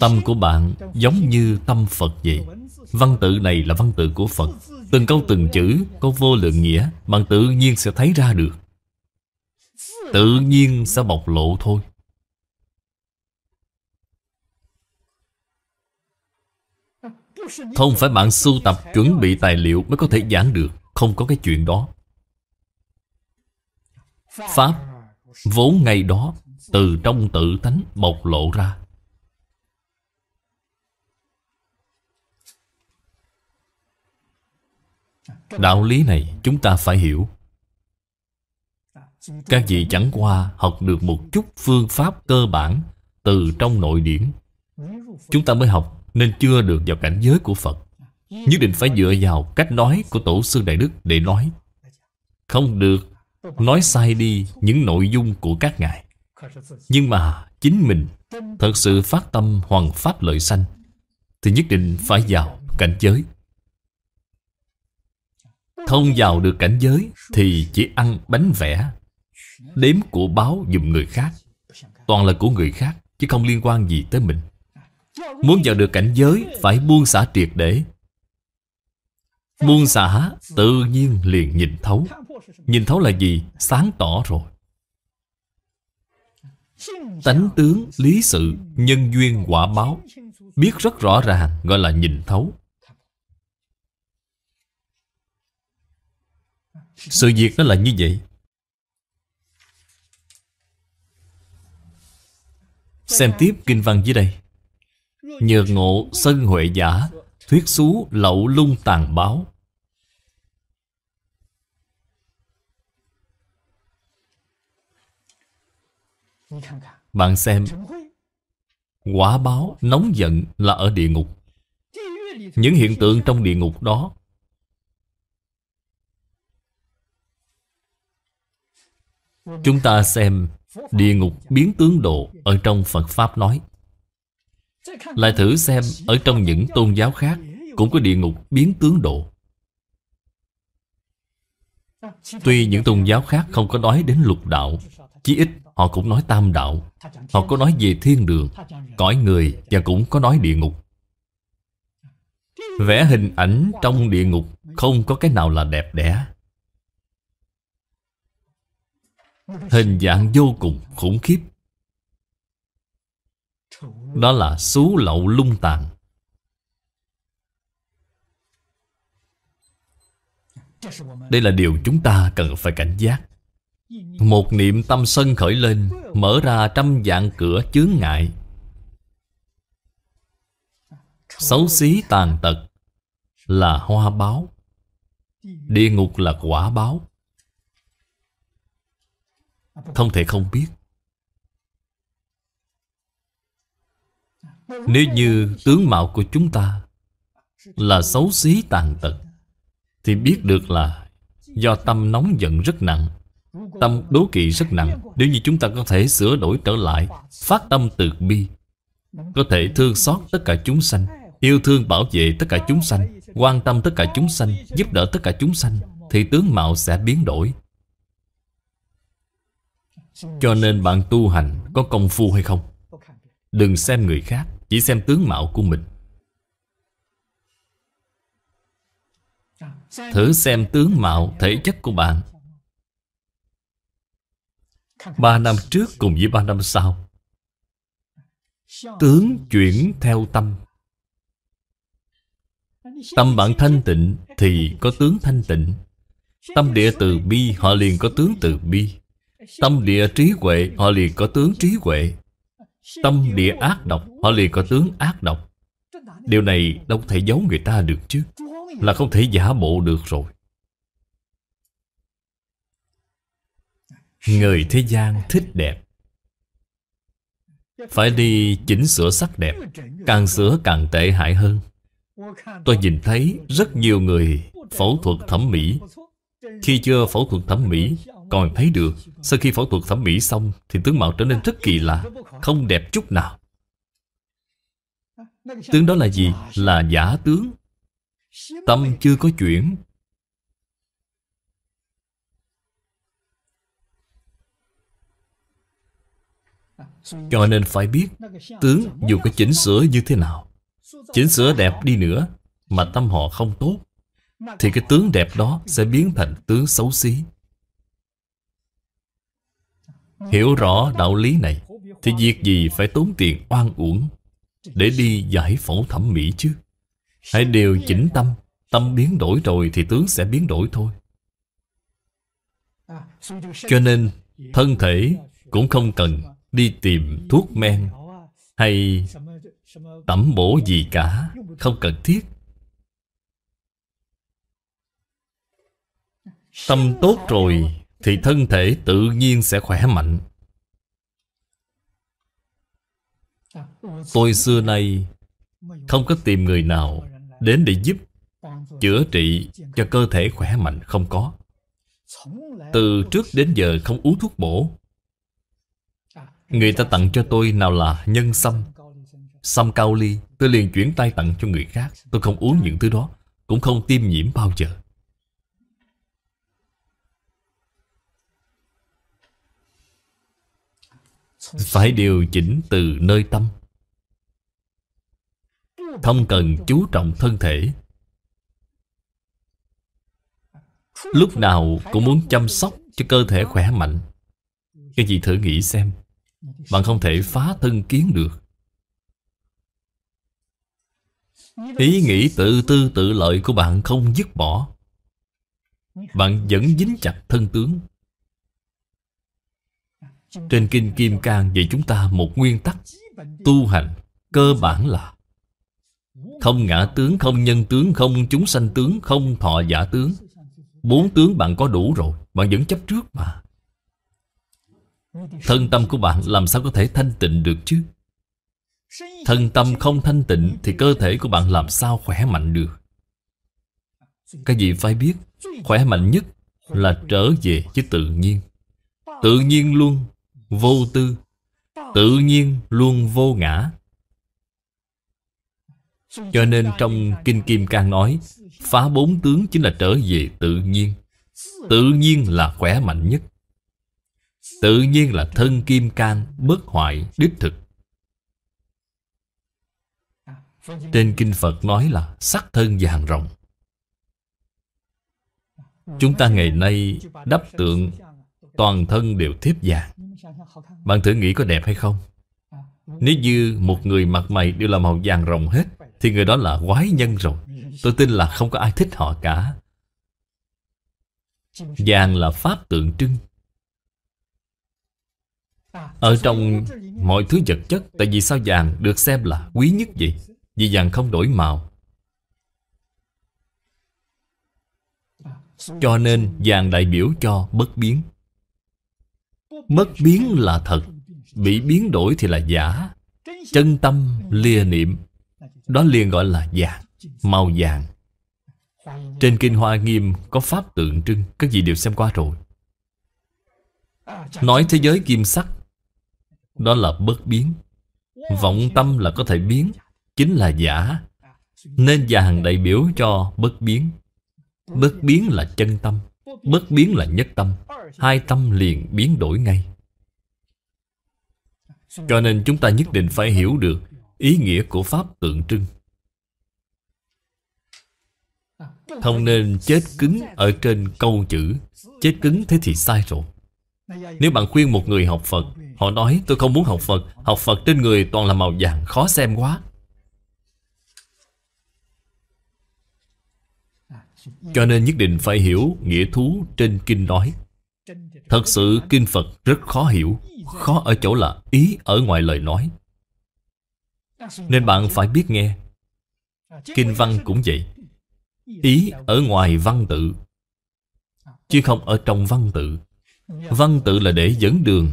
Tâm của bạn giống như tâm Phật vậy Văn tự này là văn tự của Phật Từng câu từng chữ có vô lượng nghĩa Bạn tự nhiên sẽ thấy ra được Tự nhiên sẽ bộc lộ thôi Không phải bạn sưu tập chuẩn bị tài liệu mới có thể giảng được Không có cái chuyện đó Pháp vốn ngay đó Từ trong tự tánh bộc lộ ra Đạo lý này chúng ta phải hiểu Các vị chẳng qua học được một chút phương pháp cơ bản Từ trong nội điển Chúng ta mới học nên chưa được vào cảnh giới của Phật Nhất định phải dựa vào cách nói của Tổ sư Đại Đức để nói Không được nói sai đi những nội dung của các ngài Nhưng mà chính mình thật sự phát tâm hoàn pháp lợi sanh Thì nhất định phải vào cảnh giới Thông vào được cảnh giới Thì chỉ ăn bánh vẽ Đếm của báo dùm người khác Toàn là của người khác Chứ không liên quan gì tới mình Muốn vào được cảnh giới Phải buông xả triệt để Buông xả tự nhiên liền nhìn thấu Nhìn thấu là gì? Sáng tỏ rồi Tánh tướng, lý sự, nhân duyên, quả báo Biết rất rõ ràng gọi là nhìn thấu Sự việc nó là như vậy Xem tiếp kinh văn dưới đây nhờ ngộ sân huệ giả Thuyết xú lậu lung tàn báo Bạn xem Quả báo nóng giận là ở địa ngục Những hiện tượng trong địa ngục đó Chúng ta xem Địa ngục biến tướng độ Ở trong Phật Pháp nói Lại thử xem Ở trong những tôn giáo khác Cũng có địa ngục biến tướng độ Tuy những tôn giáo khác không có nói đến lục đạo Chí ít họ cũng nói tam đạo Họ có nói về thiên đường Cõi người và cũng có nói địa ngục Vẽ hình ảnh trong địa ngục Không có cái nào là đẹp đẽ Hình dạng vô cùng khủng khiếp Đó là xú lậu lung tàn Đây là điều chúng ta cần phải cảnh giác Một niệm tâm sân khởi lên Mở ra trăm dạng cửa chướng ngại Xấu xí tàn tật Là hoa báo Địa ngục là quả báo không thể không biết Nếu như tướng mạo của chúng ta Là xấu xí tàn tật Thì biết được là Do tâm nóng giận rất nặng Tâm đố kỵ rất nặng Nếu như chúng ta có thể sửa đổi trở lại Phát tâm từ bi Có thể thương xót tất cả chúng sanh Yêu thương bảo vệ tất cả chúng sanh Quan tâm tất cả chúng sanh Giúp đỡ tất cả chúng sanh Thì tướng mạo sẽ biến đổi cho nên bạn tu hành có công phu hay không Đừng xem người khác Chỉ xem tướng mạo của mình Thử xem tướng mạo thể chất của bạn Ba năm trước cùng với ba năm sau Tướng chuyển theo tâm Tâm bạn thanh tịnh thì có tướng thanh tịnh Tâm địa từ bi họ liền có tướng từ bi Tâm địa trí huệ Họ liền có tướng trí huệ Tâm địa ác độc Họ liền có tướng ác độc Điều này đâu thể giấu người ta được chứ Là không thể giả bộ được rồi Người thế gian thích đẹp Phải đi chỉnh sửa sắc đẹp Càng sửa càng tệ hại hơn Tôi nhìn thấy rất nhiều người phẫu thuật thẩm mỹ Khi chưa phẫu thuật thẩm mỹ còn thấy được Sau khi phẫu thuật thẩm mỹ xong Thì tướng mạo trở nên rất kỳ lạ Không đẹp chút nào Tướng đó là gì? Là giả tướng Tâm chưa có chuyển Cho nên phải biết Tướng dù có chỉnh sửa như thế nào Chỉnh sửa đẹp đi nữa Mà tâm họ không tốt Thì cái tướng đẹp đó sẽ biến thành tướng xấu xí Hiểu rõ đạo lý này Thì việc gì phải tốn tiền oan uổng Để đi giải phẫu thẩm mỹ chứ Hãy điều chỉnh tâm Tâm biến đổi rồi thì tướng sẽ biến đổi thôi Cho nên thân thể cũng không cần đi tìm thuốc men Hay tẩm bổ gì cả Không cần thiết Tâm tốt rồi thì thân thể tự nhiên sẽ khỏe mạnh. Tôi xưa nay không có tìm người nào đến để giúp chữa trị cho cơ thể khỏe mạnh không có. Từ trước đến giờ không uống thuốc bổ. Người ta tặng cho tôi nào là nhân sâm, sâm cao ly, tôi liền chuyển tay tặng cho người khác. Tôi không uống những thứ đó, cũng không tiêm nhiễm bao giờ. phải điều chỉnh từ nơi tâm không cần chú trọng thân thể lúc nào cũng muốn chăm sóc cho cơ thể khỏe mạnh các vị thử nghĩ xem bạn không thể phá thân kiến được ý nghĩ tự tư tự lợi của bạn không dứt bỏ bạn vẫn dính chặt thân tướng trên Kinh Kim Cang dạy chúng ta một nguyên tắc Tu hành cơ bản là Không ngã tướng, không nhân tướng, không chúng sanh tướng, không thọ giả tướng Bốn tướng bạn có đủ rồi, bạn vẫn chấp trước mà Thân tâm của bạn làm sao có thể thanh tịnh được chứ Thân tâm không thanh tịnh thì cơ thể của bạn làm sao khỏe mạnh được cái gì phải biết, khỏe mạnh nhất là trở về với tự nhiên Tự nhiên luôn vô tư Tự nhiên luôn vô ngã Cho nên trong Kinh Kim Cang nói Phá bốn tướng chính là trở về tự nhiên Tự nhiên là khỏe mạnh nhất Tự nhiên là thân Kim Cang bất hoại đích thực Trên Kinh Phật nói là sắc thân vàng rộng Chúng ta ngày nay đắp tượng Toàn thân đều thiếp vàng bạn thử nghĩ có đẹp hay không Nếu như một người mặt mày đều là màu vàng rồng hết Thì người đó là quái nhân rồi Tôi tin là không có ai thích họ cả Vàng là pháp tượng trưng Ở trong mọi thứ vật chất Tại vì sao vàng được xem là quý nhất vậy Vì vàng không đổi màu Cho nên vàng đại biểu cho bất biến Mất biến là thật Bị biến đổi thì là giả Chân tâm lìa niệm Đó liền gọi là vàng Màu vàng Trên Kinh Hoa Nghiêm có pháp tượng trưng Các vị đều xem qua rồi Nói thế giới kim sắc Đó là bất biến Vọng tâm là có thể biến Chính là giả Nên vàng đại biểu cho bất biến Bất biến là chân tâm Bất biến là nhất tâm Hai tâm liền biến đổi ngay Cho nên chúng ta nhất định phải hiểu được Ý nghĩa của Pháp tượng trưng Không nên chết cứng ở trên câu chữ Chết cứng thế thì sai rồi Nếu bạn khuyên một người học Phật Họ nói tôi không muốn học Phật Học Phật trên người toàn là màu vàng Khó xem quá Cho nên nhất định phải hiểu nghĩa thú trên kinh nói Thật sự kinh Phật rất khó hiểu Khó ở chỗ là ý ở ngoài lời nói Nên bạn phải biết nghe Kinh văn cũng vậy Ý ở ngoài văn tự Chứ không ở trong văn tự Văn tự là để dẫn đường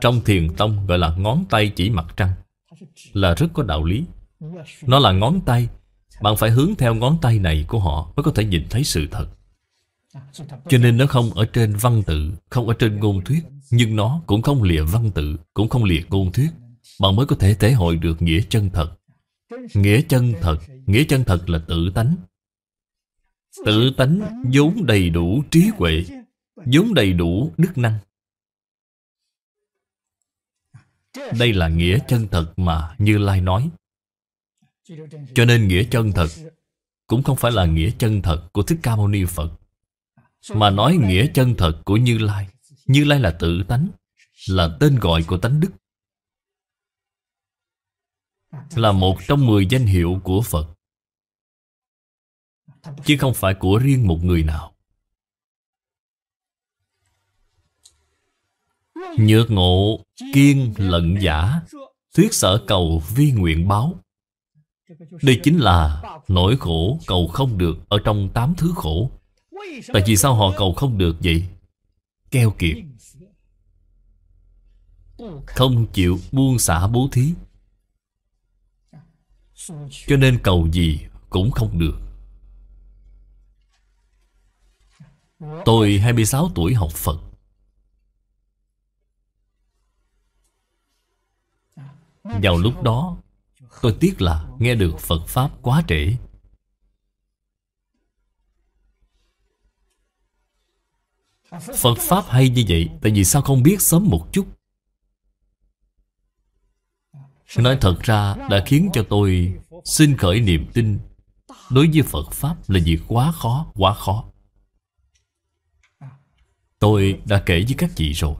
Trong thiền tông gọi là ngón tay chỉ mặt trăng Là rất có đạo lý Nó là ngón tay bạn phải hướng theo ngón tay này của họ Mới có thể nhìn thấy sự thật Cho nên nó không ở trên văn tự Không ở trên ngôn thuyết Nhưng nó cũng không lìa văn tự Cũng không lìa ngôn thuyết Bạn mới có thể thể hội được nghĩa chân thật Nghĩa chân thật Nghĩa chân thật là tự tánh Tự tánh vốn đầy đủ trí huệ vốn đầy đủ đức năng Đây là nghĩa chân thật mà Như Lai nói cho nên nghĩa chân thật Cũng không phải là nghĩa chân thật của Thích Ca Mâu Ni Phật Mà nói nghĩa chân thật của Như Lai Như Lai là tự tánh Là tên gọi của tánh đức Là một trong mười danh hiệu của Phật Chứ không phải của riêng một người nào Nhược ngộ kiên lận giả Thuyết sở cầu vi nguyện báo đây chính là nỗi khổ cầu không được Ở trong tám thứ khổ Tại vì sao họ cầu không được vậy? Keo kiệt Không chịu buông xả bố thí Cho nên cầu gì cũng không được Tôi 26 tuổi học Phật Vào lúc đó Tôi tiếc là nghe được Phật Pháp quá trễ Phật Pháp hay như vậy Tại vì sao không biết sớm một chút Nói thật ra đã khiến cho tôi Xin khởi niềm tin Đối với Phật Pháp là việc quá khó, quá khó Tôi đã kể với các chị rồi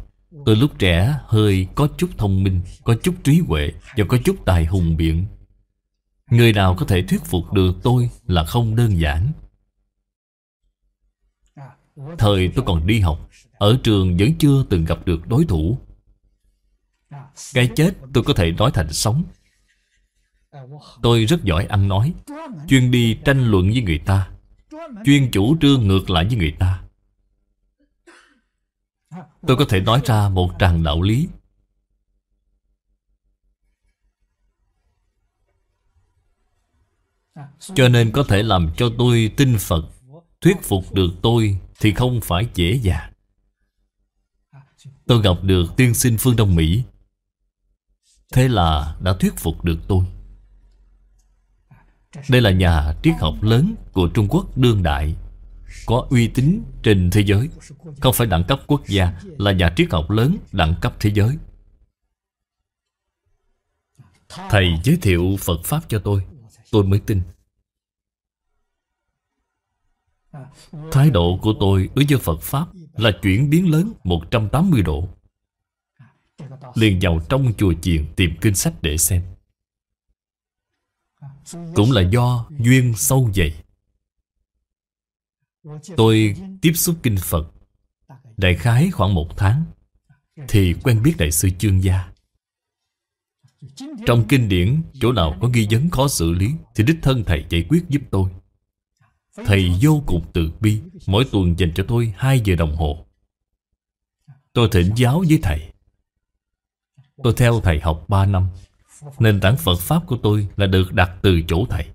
Tôi lúc trẻ hơi có chút thông minh Có chút trí huệ Và có chút tài hùng biện Người nào có thể thuyết phục được tôi Là không đơn giản Thời tôi còn đi học Ở trường vẫn chưa từng gặp được đối thủ Cái chết tôi có thể nói thành sống Tôi rất giỏi ăn nói Chuyên đi tranh luận với người ta Chuyên chủ trương ngược lại với người ta Tôi có thể nói ra một tràng đạo lý Cho nên có thể làm cho tôi tin Phật Thuyết phục được tôi Thì không phải dễ dàng Tôi gặp được tiên sinh phương Đông Mỹ Thế là đã thuyết phục được tôi Đây là nhà triết học lớn của Trung Quốc đương đại có uy tín trên thế giới Không phải đẳng cấp quốc gia Là nhà triết học lớn đẳng cấp thế giới Thầy giới thiệu Phật Pháp cho tôi Tôi mới tin Thái độ của tôi đối với Phật Pháp Là chuyển biến lớn 180 độ Liền vào trong chùa chiền tìm kinh sách để xem Cũng là do duyên sâu dày Tôi tiếp xúc kinh Phật Đại khái khoảng một tháng Thì quen biết Đại sư Chương Gia Trong kinh điển Chỗ nào có ghi vấn khó xử lý Thì đích thân thầy giải quyết giúp tôi Thầy vô cùng từ bi Mỗi tuần dành cho tôi 2 giờ đồng hồ Tôi thỉnh giáo với thầy Tôi theo thầy học 3 năm Nền tảng Phật Pháp của tôi là được đặt từ chỗ thầy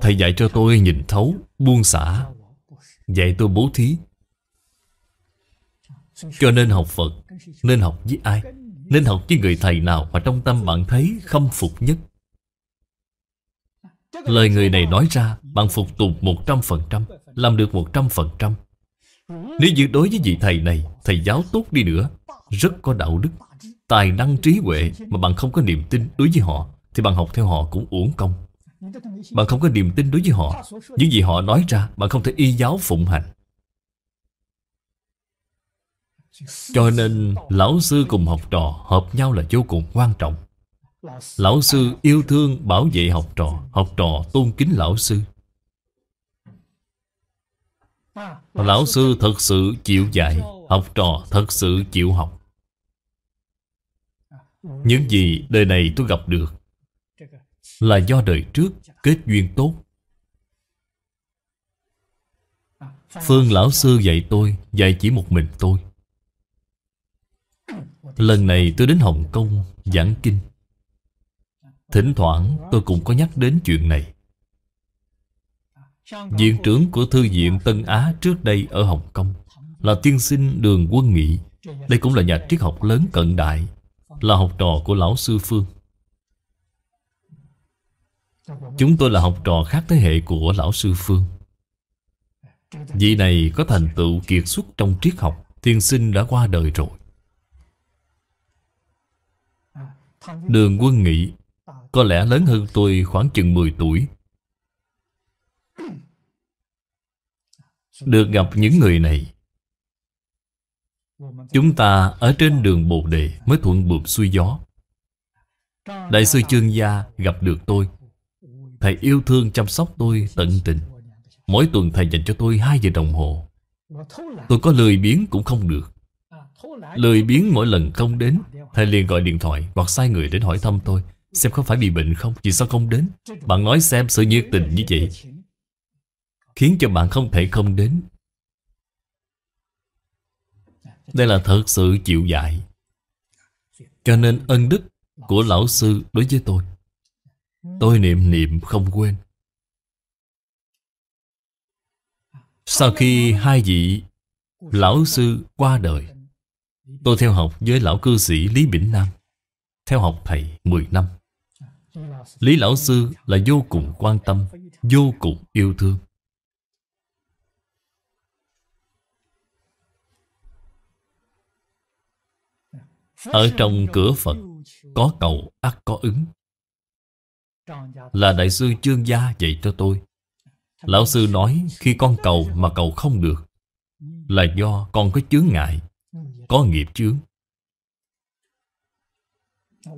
Thầy dạy cho tôi nhìn thấu Buông xả Dạy tôi bố thí Cho nên học Phật Nên học với ai Nên học với người thầy nào Mà trong tâm bạn thấy khâm phục nhất Lời người này nói ra Bạn phục tùng 100% Làm được 100% Nếu như đối với vị thầy này Thầy giáo tốt đi nữa Rất có đạo đức Tài năng trí huệ Mà bạn không có niềm tin đối với họ Thì bạn học theo họ cũng uổng công bạn không có niềm tin đối với họ Những gì họ nói ra Bạn không thể y giáo phụng hành Cho nên lão sư cùng học trò Hợp nhau là vô cùng quan trọng Lão sư yêu thương bảo vệ học trò Học trò tôn kính lão sư Lão sư thật sự chịu dạy Học trò thật sự chịu học Những gì đời này tôi gặp được là do đời trước kết duyên tốt. Phương Lão Sư dạy tôi, dạy chỉ một mình tôi. Lần này tôi đến Hồng Kông giảng kinh. Thỉnh thoảng tôi cũng có nhắc đến chuyện này. Viện trưởng của Thư viện Tân Á trước đây ở Hồng Kông là tiên sinh Đường Quân Nghị. Đây cũng là nhà triết học lớn cận đại, là học trò của Lão Sư Phương. Chúng tôi là học trò khác thế hệ của lão sư Phương Vị này có thành tựu kiệt xuất trong triết học Tiên sinh đã qua đời rồi Đường quân nghị Có lẽ lớn hơn tôi khoảng chừng 10 tuổi Được gặp những người này Chúng ta ở trên đường Bồ Đề mới thuận buồm xuôi gió Đại sư trương Gia gặp được tôi Thầy yêu thương chăm sóc tôi tận tình Mỗi tuần thầy dành cho tôi 2 giờ đồng hồ Tôi có lười biếng cũng không được Lười biếng mỗi lần không đến Thầy liền gọi điện thoại hoặc sai người đến hỏi thăm tôi Xem có phải bị bệnh không Vì sao không đến Bạn nói xem sự nhiệt tình như vậy Khiến cho bạn không thể không đến Đây là thật sự chịu dạy Cho nên ân đức của lão sư đối với tôi Tôi niệm niệm không quên Sau khi hai vị Lão sư qua đời Tôi theo học với lão cư sĩ Lý Bỉnh Nam Theo học thầy 10 năm Lý lão sư là vô cùng quan tâm Vô cùng yêu thương Ở trong cửa Phật Có cầu ắt có ứng là đại sư Trương Gia dạy cho tôi Lão sư nói khi con cầu mà cầu không được Là do con có chướng ngại Có nghiệp chướng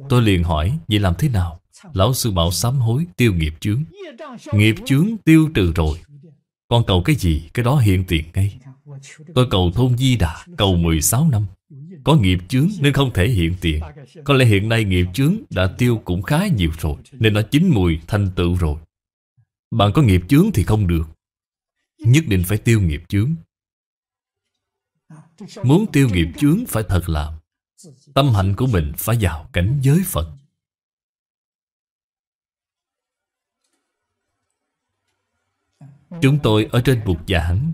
Tôi liền hỏi Vậy làm thế nào Lão sư bảo sám hối tiêu nghiệp chướng Nghiệp chướng tiêu trừ rồi Con cầu cái gì Cái đó hiện tiền ngay Tôi cầu thôn Di Đà Cầu 16 năm có nghiệp chướng nên không thể hiện tiền Có lẽ hiện nay nghiệp chướng đã tiêu cũng khá nhiều rồi Nên nó chín mùi thành tựu rồi Bạn có nghiệp chướng thì không được Nhất định phải tiêu nghiệp chướng Muốn tiêu nghiệp chướng phải thật làm Tâm hạnh của mình phải vào cảnh giới Phật Chúng tôi ở trên bục giảng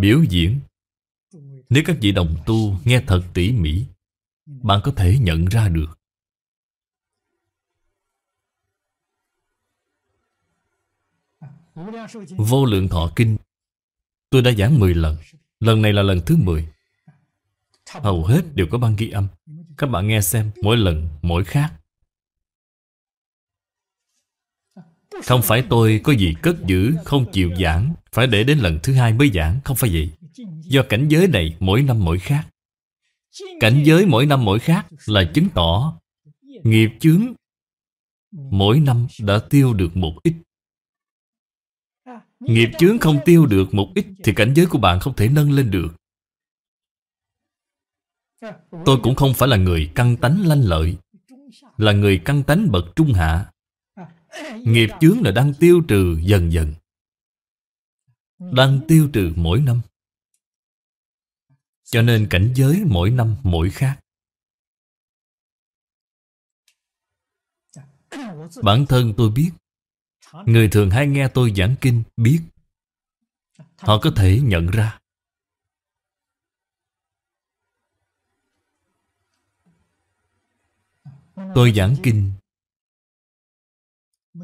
Biểu diễn nếu các vị đồng tu nghe thật tỉ mỉ Bạn có thể nhận ra được Vô lượng thọ kinh Tôi đã giảng 10 lần Lần này là lần thứ 10 Hầu hết đều có băng ghi âm Các bạn nghe xem Mỗi lần mỗi khác Không phải tôi có gì cất giữ Không chịu giảng Phải để đến lần thứ hai mới giảng Không phải vậy Do cảnh giới này mỗi năm mỗi khác Cảnh giới mỗi năm mỗi khác Là chứng tỏ Nghiệp chướng Mỗi năm đã tiêu được một ít Nghiệp chướng không tiêu được một ít Thì cảnh giới của bạn không thể nâng lên được Tôi cũng không phải là người căng tánh lanh lợi Là người căng tánh bậc trung hạ Nghiệp chướng là đang tiêu trừ dần dần Đang tiêu trừ mỗi năm Cho nên cảnh giới mỗi năm mỗi khác Bản thân tôi biết Người thường hay nghe tôi giảng kinh biết Họ có thể nhận ra Tôi giảng kinh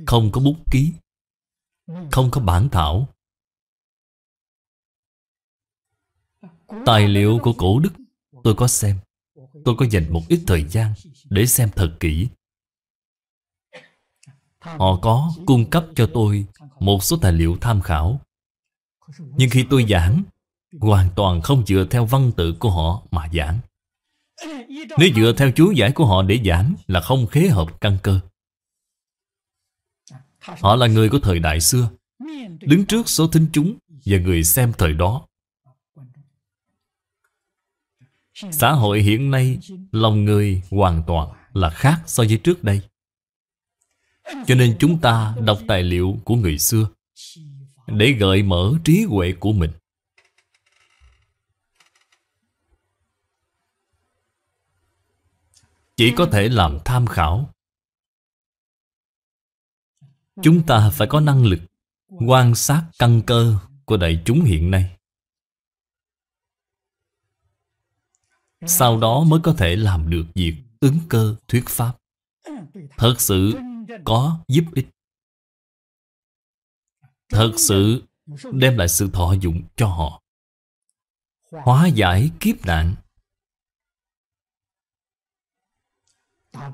không có bút ký ừ. Không có bản thảo Tài liệu của cổ đức tôi có xem Tôi có dành một ít thời gian để xem thật kỹ Họ có cung cấp cho tôi một số tài liệu tham khảo Nhưng khi tôi giảng Hoàn toàn không dựa theo văn tự của họ mà giảng Nếu dựa theo chú giải của họ để giảng là không khế hợp căn cơ Họ là người của thời đại xưa Đứng trước số thính chúng Và người xem thời đó Xã hội hiện nay Lòng người hoàn toàn là khác so với trước đây Cho nên chúng ta đọc tài liệu của người xưa Để gợi mở trí huệ của mình Chỉ có thể làm tham khảo Chúng ta phải có năng lực quan sát căn cơ của đại chúng hiện nay. Sau đó mới có thể làm được việc ứng cơ thuyết pháp. Thật sự có giúp ích. Thật sự đem lại sự thọ dụng cho họ. Hóa giải kiếp nạn.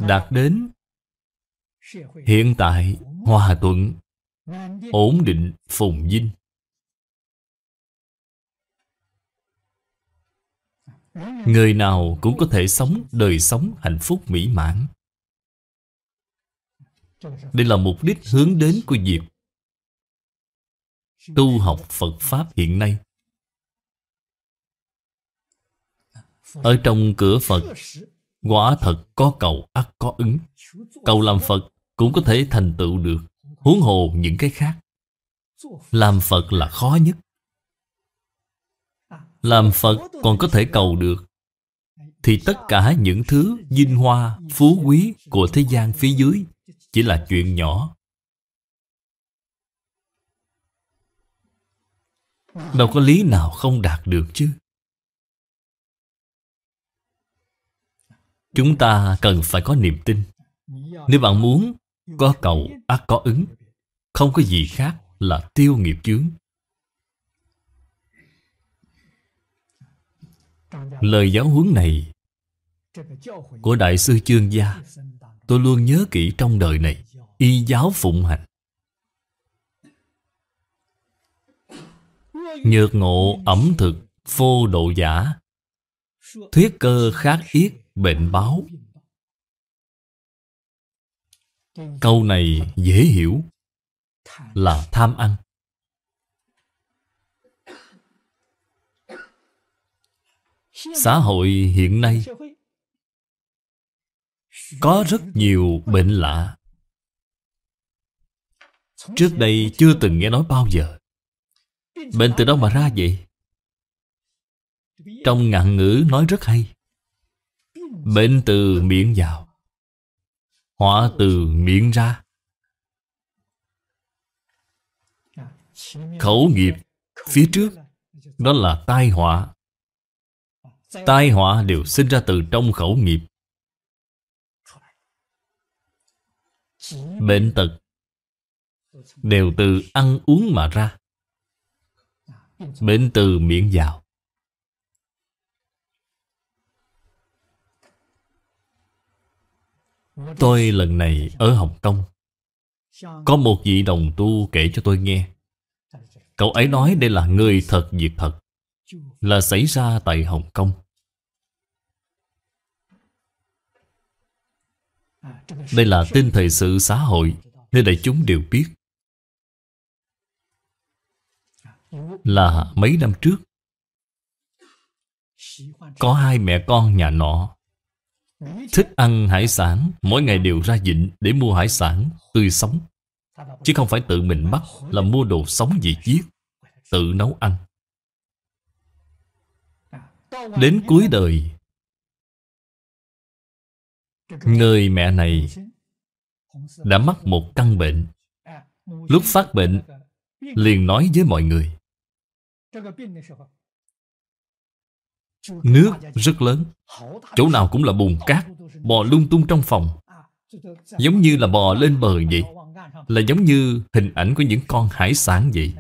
Đạt đến hiện tại hòa thuận, ổn định, phồn vinh. Người nào cũng có thể sống đời sống hạnh phúc mỹ mãn. Đây là mục đích hướng đến của việc tu học Phật Pháp hiện nay. Ở trong cửa Phật, quả thật có cầu ắt có ứng. Cầu làm Phật cũng có thể thành tựu được huống hồ những cái khác làm phật là khó nhất làm phật còn có thể cầu được thì tất cả những thứ vinh hoa phú quý của thế gian phía dưới chỉ là chuyện nhỏ đâu có lý nào không đạt được chứ chúng ta cần phải có niềm tin nếu bạn muốn có cầu ắt à, có ứng Không có gì khác là tiêu nghiệp chướng Lời giáo huấn này Của Đại sư Chương Gia Tôi luôn nhớ kỹ trong đời này Y giáo phụng hành Nhược ngộ ẩm thực phô độ giả Thuyết cơ khát yết bệnh báo câu này dễ hiểu là tham ăn xã hội hiện nay có rất nhiều bệnh lạ trước đây chưa từng nghe nói bao giờ bệnh từ đâu mà ra vậy trong ngạn ngữ nói rất hay bệnh từ miệng vào hỏa từ miệng ra Khẩu nghiệp Phía trước Đó là tai họa Tai họa đều sinh ra từ trong khẩu nghiệp Bệnh tật Đều từ ăn uống mà ra Bệnh từ miệng vào Tôi lần này ở Hồng Kông Có một vị đồng tu kể cho tôi nghe Cậu ấy nói đây là người thật việc thật Là xảy ra tại Hồng Kông Đây là tin thời sự xã hội Nên đại chúng đều biết Là mấy năm trước Có hai mẹ con nhà nọ Thích ăn hải sản Mỗi ngày đều ra dịnh để mua hải sản Tươi sống Chứ không phải tự mình bắt Là mua đồ sống về giết Tự nấu ăn Đến cuối đời Người mẹ này Đã mắc một căn bệnh Lúc phát bệnh Liền nói với mọi người Nước rất lớn Chỗ nào cũng là bùn cát Bò lung tung trong phòng Giống như là bò lên bờ vậy Là giống như hình ảnh của những con hải sản vậy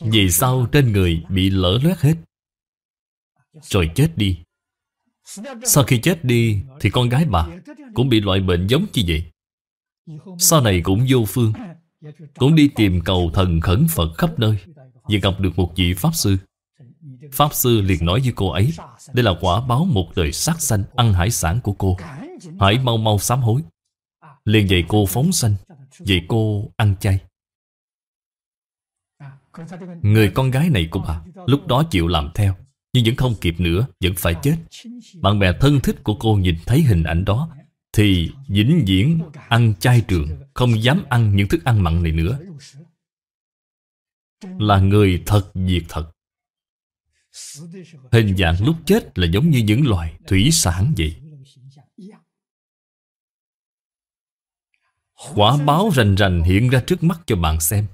Vì sao trên người bị lỡ loét hết Rồi chết đi Sau khi chết đi Thì con gái bà Cũng bị loại bệnh giống như vậy Sau này cũng vô phương cũng đi tìm cầu thần khẩn Phật khắp nơi Và gặp được một vị Pháp Sư Pháp Sư liền nói với cô ấy Đây là quả báo một đời sát sanh Ăn hải sản của cô Hãy mau mau sám hối Liền dạy cô phóng sanh Dạy cô ăn chay Người con gái này của bà Lúc đó chịu làm theo Nhưng vẫn không kịp nữa Vẫn phải chết Bạn bè thân thích của cô nhìn thấy hình ảnh đó thì vĩnh viễn ăn chay trường không dám ăn những thức ăn mặn này nữa là người thật diệt thật hình dạng lúc chết là giống như những loài thủy sản vậy quả báo rành rành hiện ra trước mắt cho bạn xem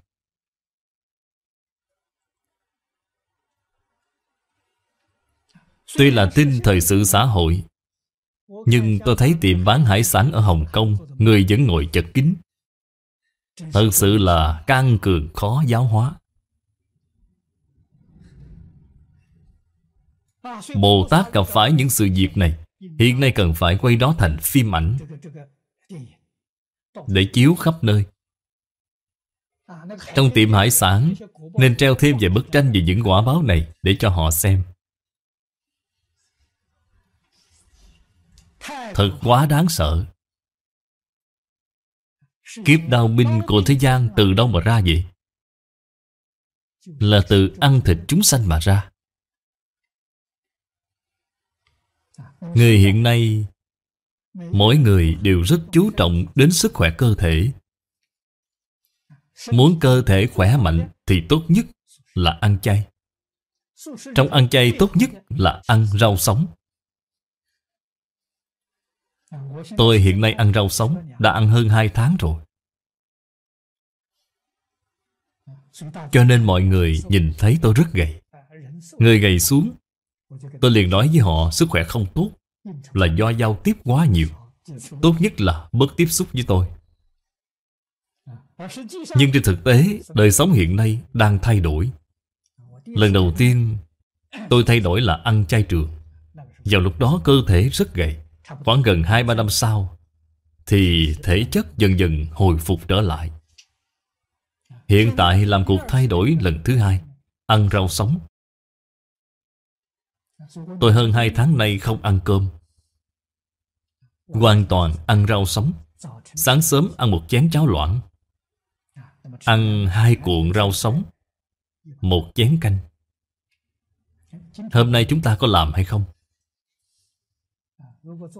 tuy là tin thời sự xã hội nhưng tôi thấy tiệm bán hải sản ở Hồng Kông Người vẫn ngồi chật kín Thật sự là can cường khó giáo hóa Bồ Tát gặp phải những sự việc này Hiện nay cần phải quay đó thành phim ảnh Để chiếu khắp nơi Trong tiệm hải sản Nên treo thêm vài bức tranh về những quả báo này Để cho họ xem Thật quá đáng sợ Kiếp đau binh của thế gian từ đâu mà ra vậy? Là từ ăn thịt chúng sanh mà ra Người hiện nay Mỗi người đều rất chú trọng đến sức khỏe cơ thể Muốn cơ thể khỏe mạnh thì tốt nhất là ăn chay Trong ăn chay tốt nhất là ăn rau sống Tôi hiện nay ăn rau sống Đã ăn hơn 2 tháng rồi Cho nên mọi người nhìn thấy tôi rất gầy Người gầy xuống Tôi liền nói với họ sức khỏe không tốt Là do giao tiếp quá nhiều Tốt nhất là bớt tiếp xúc với tôi Nhưng trên thực tế Đời sống hiện nay đang thay đổi Lần đầu tiên Tôi thay đổi là ăn chay trường Vào lúc đó cơ thể rất gầy Khoảng gần 2-3 năm sau Thì thể chất dần dần hồi phục trở lại Hiện tại làm cuộc thay đổi lần thứ hai Ăn rau sống Tôi hơn 2 tháng nay không ăn cơm Hoàn toàn ăn rau sống Sáng sớm ăn một chén cháo loãng Ăn hai cuộn rau sống Một chén canh Hôm nay chúng ta có làm hay không?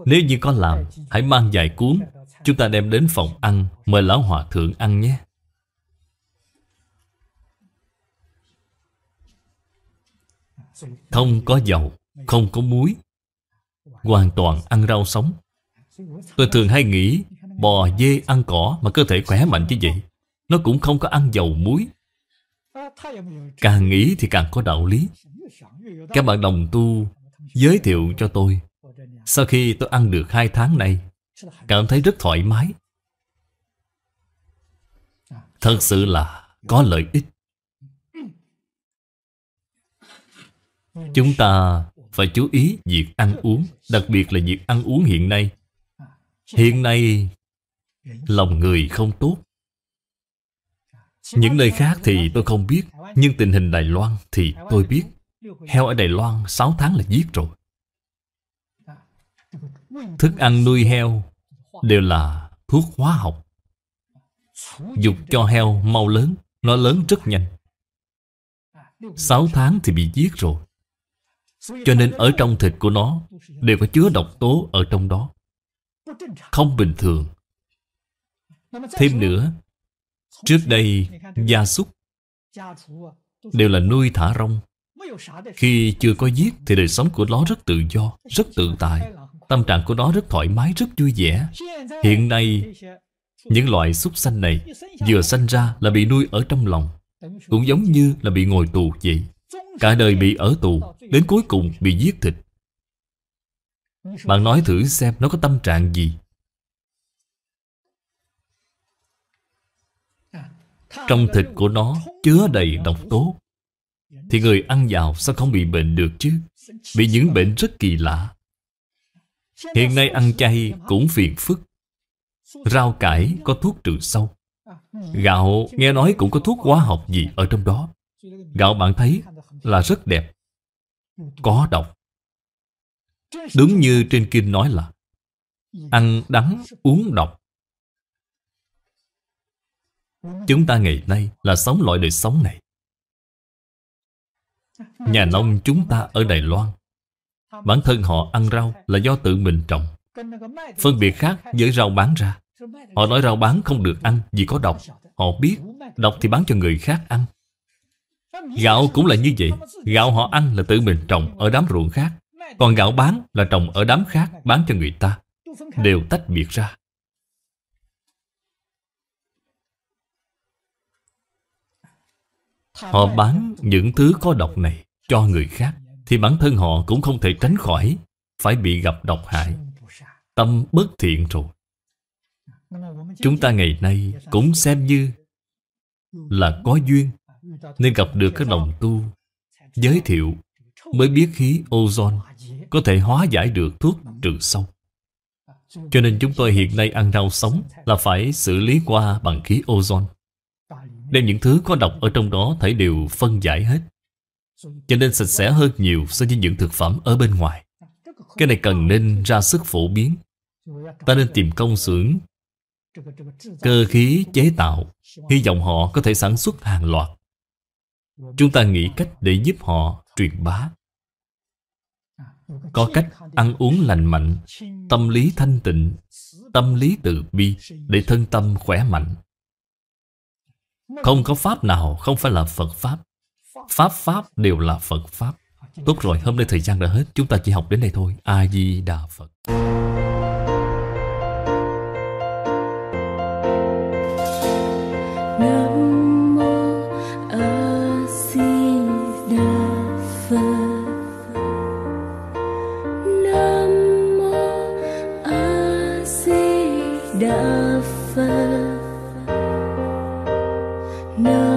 Nếu như có làm Hãy mang vài cuốn Chúng ta đem đến phòng ăn Mời Lão Hòa Thượng ăn nhé Không có dầu Không có muối Hoàn toàn ăn rau sống Tôi thường hay nghĩ Bò dê ăn cỏ mà cơ thể khỏe mạnh như vậy Nó cũng không có ăn dầu muối Càng nghĩ thì càng có đạo lý Các bạn đồng tu giới thiệu cho tôi sau khi tôi ăn được hai tháng này Cảm thấy rất thoải mái Thật sự là có lợi ích Chúng ta phải chú ý việc ăn uống Đặc biệt là việc ăn uống hiện nay Hiện nay Lòng người không tốt Những nơi khác thì tôi không biết Nhưng tình hình Đài Loan thì tôi biết Heo ở Đài Loan 6 tháng là giết rồi Thức ăn nuôi heo Đều là thuốc hóa học Dục cho heo mau lớn Nó lớn rất nhanh 6 tháng thì bị giết rồi Cho nên ở trong thịt của nó Đều có chứa độc tố ở trong đó Không bình thường Thêm nữa Trước đây gia súc Đều là nuôi thả rong Khi chưa có giết Thì đời sống của nó rất tự do Rất tự tại Tâm trạng của nó rất thoải mái, rất vui vẻ Hiện nay Những loại súc sanh này Vừa sanh ra là bị nuôi ở trong lòng Cũng giống như là bị ngồi tù vậy Cả đời bị ở tù Đến cuối cùng bị giết thịt Bạn nói thử xem nó có tâm trạng gì Trong thịt của nó chứa đầy độc tố Thì người ăn vào sao không bị bệnh được chứ Bị những bệnh rất kỳ lạ Hiện nay ăn chay cũng phiền phức Rau cải có thuốc trừ sâu Gạo nghe nói cũng có thuốc hóa học gì ở trong đó Gạo bạn thấy là rất đẹp Có độc Đúng như trên kinh nói là Ăn đắng uống độc Chúng ta ngày nay là sống loại đời sống này Nhà nông chúng ta ở Đài Loan Bản thân họ ăn rau là do tự mình trồng Phân biệt khác với rau bán ra Họ nói rau bán không được ăn vì có độc Họ biết độc thì bán cho người khác ăn Gạo cũng là như vậy Gạo họ ăn là tự mình trồng ở đám ruộng khác Còn gạo bán là trồng ở đám khác bán cho người ta Đều tách biệt ra Họ bán những thứ có độc này cho người khác thì bản thân họ cũng không thể tránh khỏi phải bị gặp độc hại. Tâm bất thiện rồi. Chúng ta ngày nay cũng xem như là có duyên nên gặp được các đồng tu giới thiệu mới biết khí ozone có thể hóa giải được thuốc trừ sâu. Cho nên chúng tôi hiện nay ăn rau sống là phải xử lý qua bằng khí ozone. Đem những thứ có độc ở trong đó thể đều phân giải hết. Cho nên sạch sẽ hơn nhiều so với những thực phẩm ở bên ngoài Cái này cần nên ra sức phổ biến Ta nên tìm công xưởng Cơ khí chế tạo Hy vọng họ có thể sản xuất hàng loạt Chúng ta nghĩ cách để giúp họ truyền bá Có cách ăn uống lành mạnh Tâm lý thanh tịnh Tâm lý từ bi Để thân tâm khỏe mạnh Không có pháp nào không phải là Phật Pháp Pháp Pháp đều là Phật Pháp Tốt rồi, hôm nay thời gian đã hết Chúng ta chỉ học đến đây thôi A-di-đà Phật Phật Nam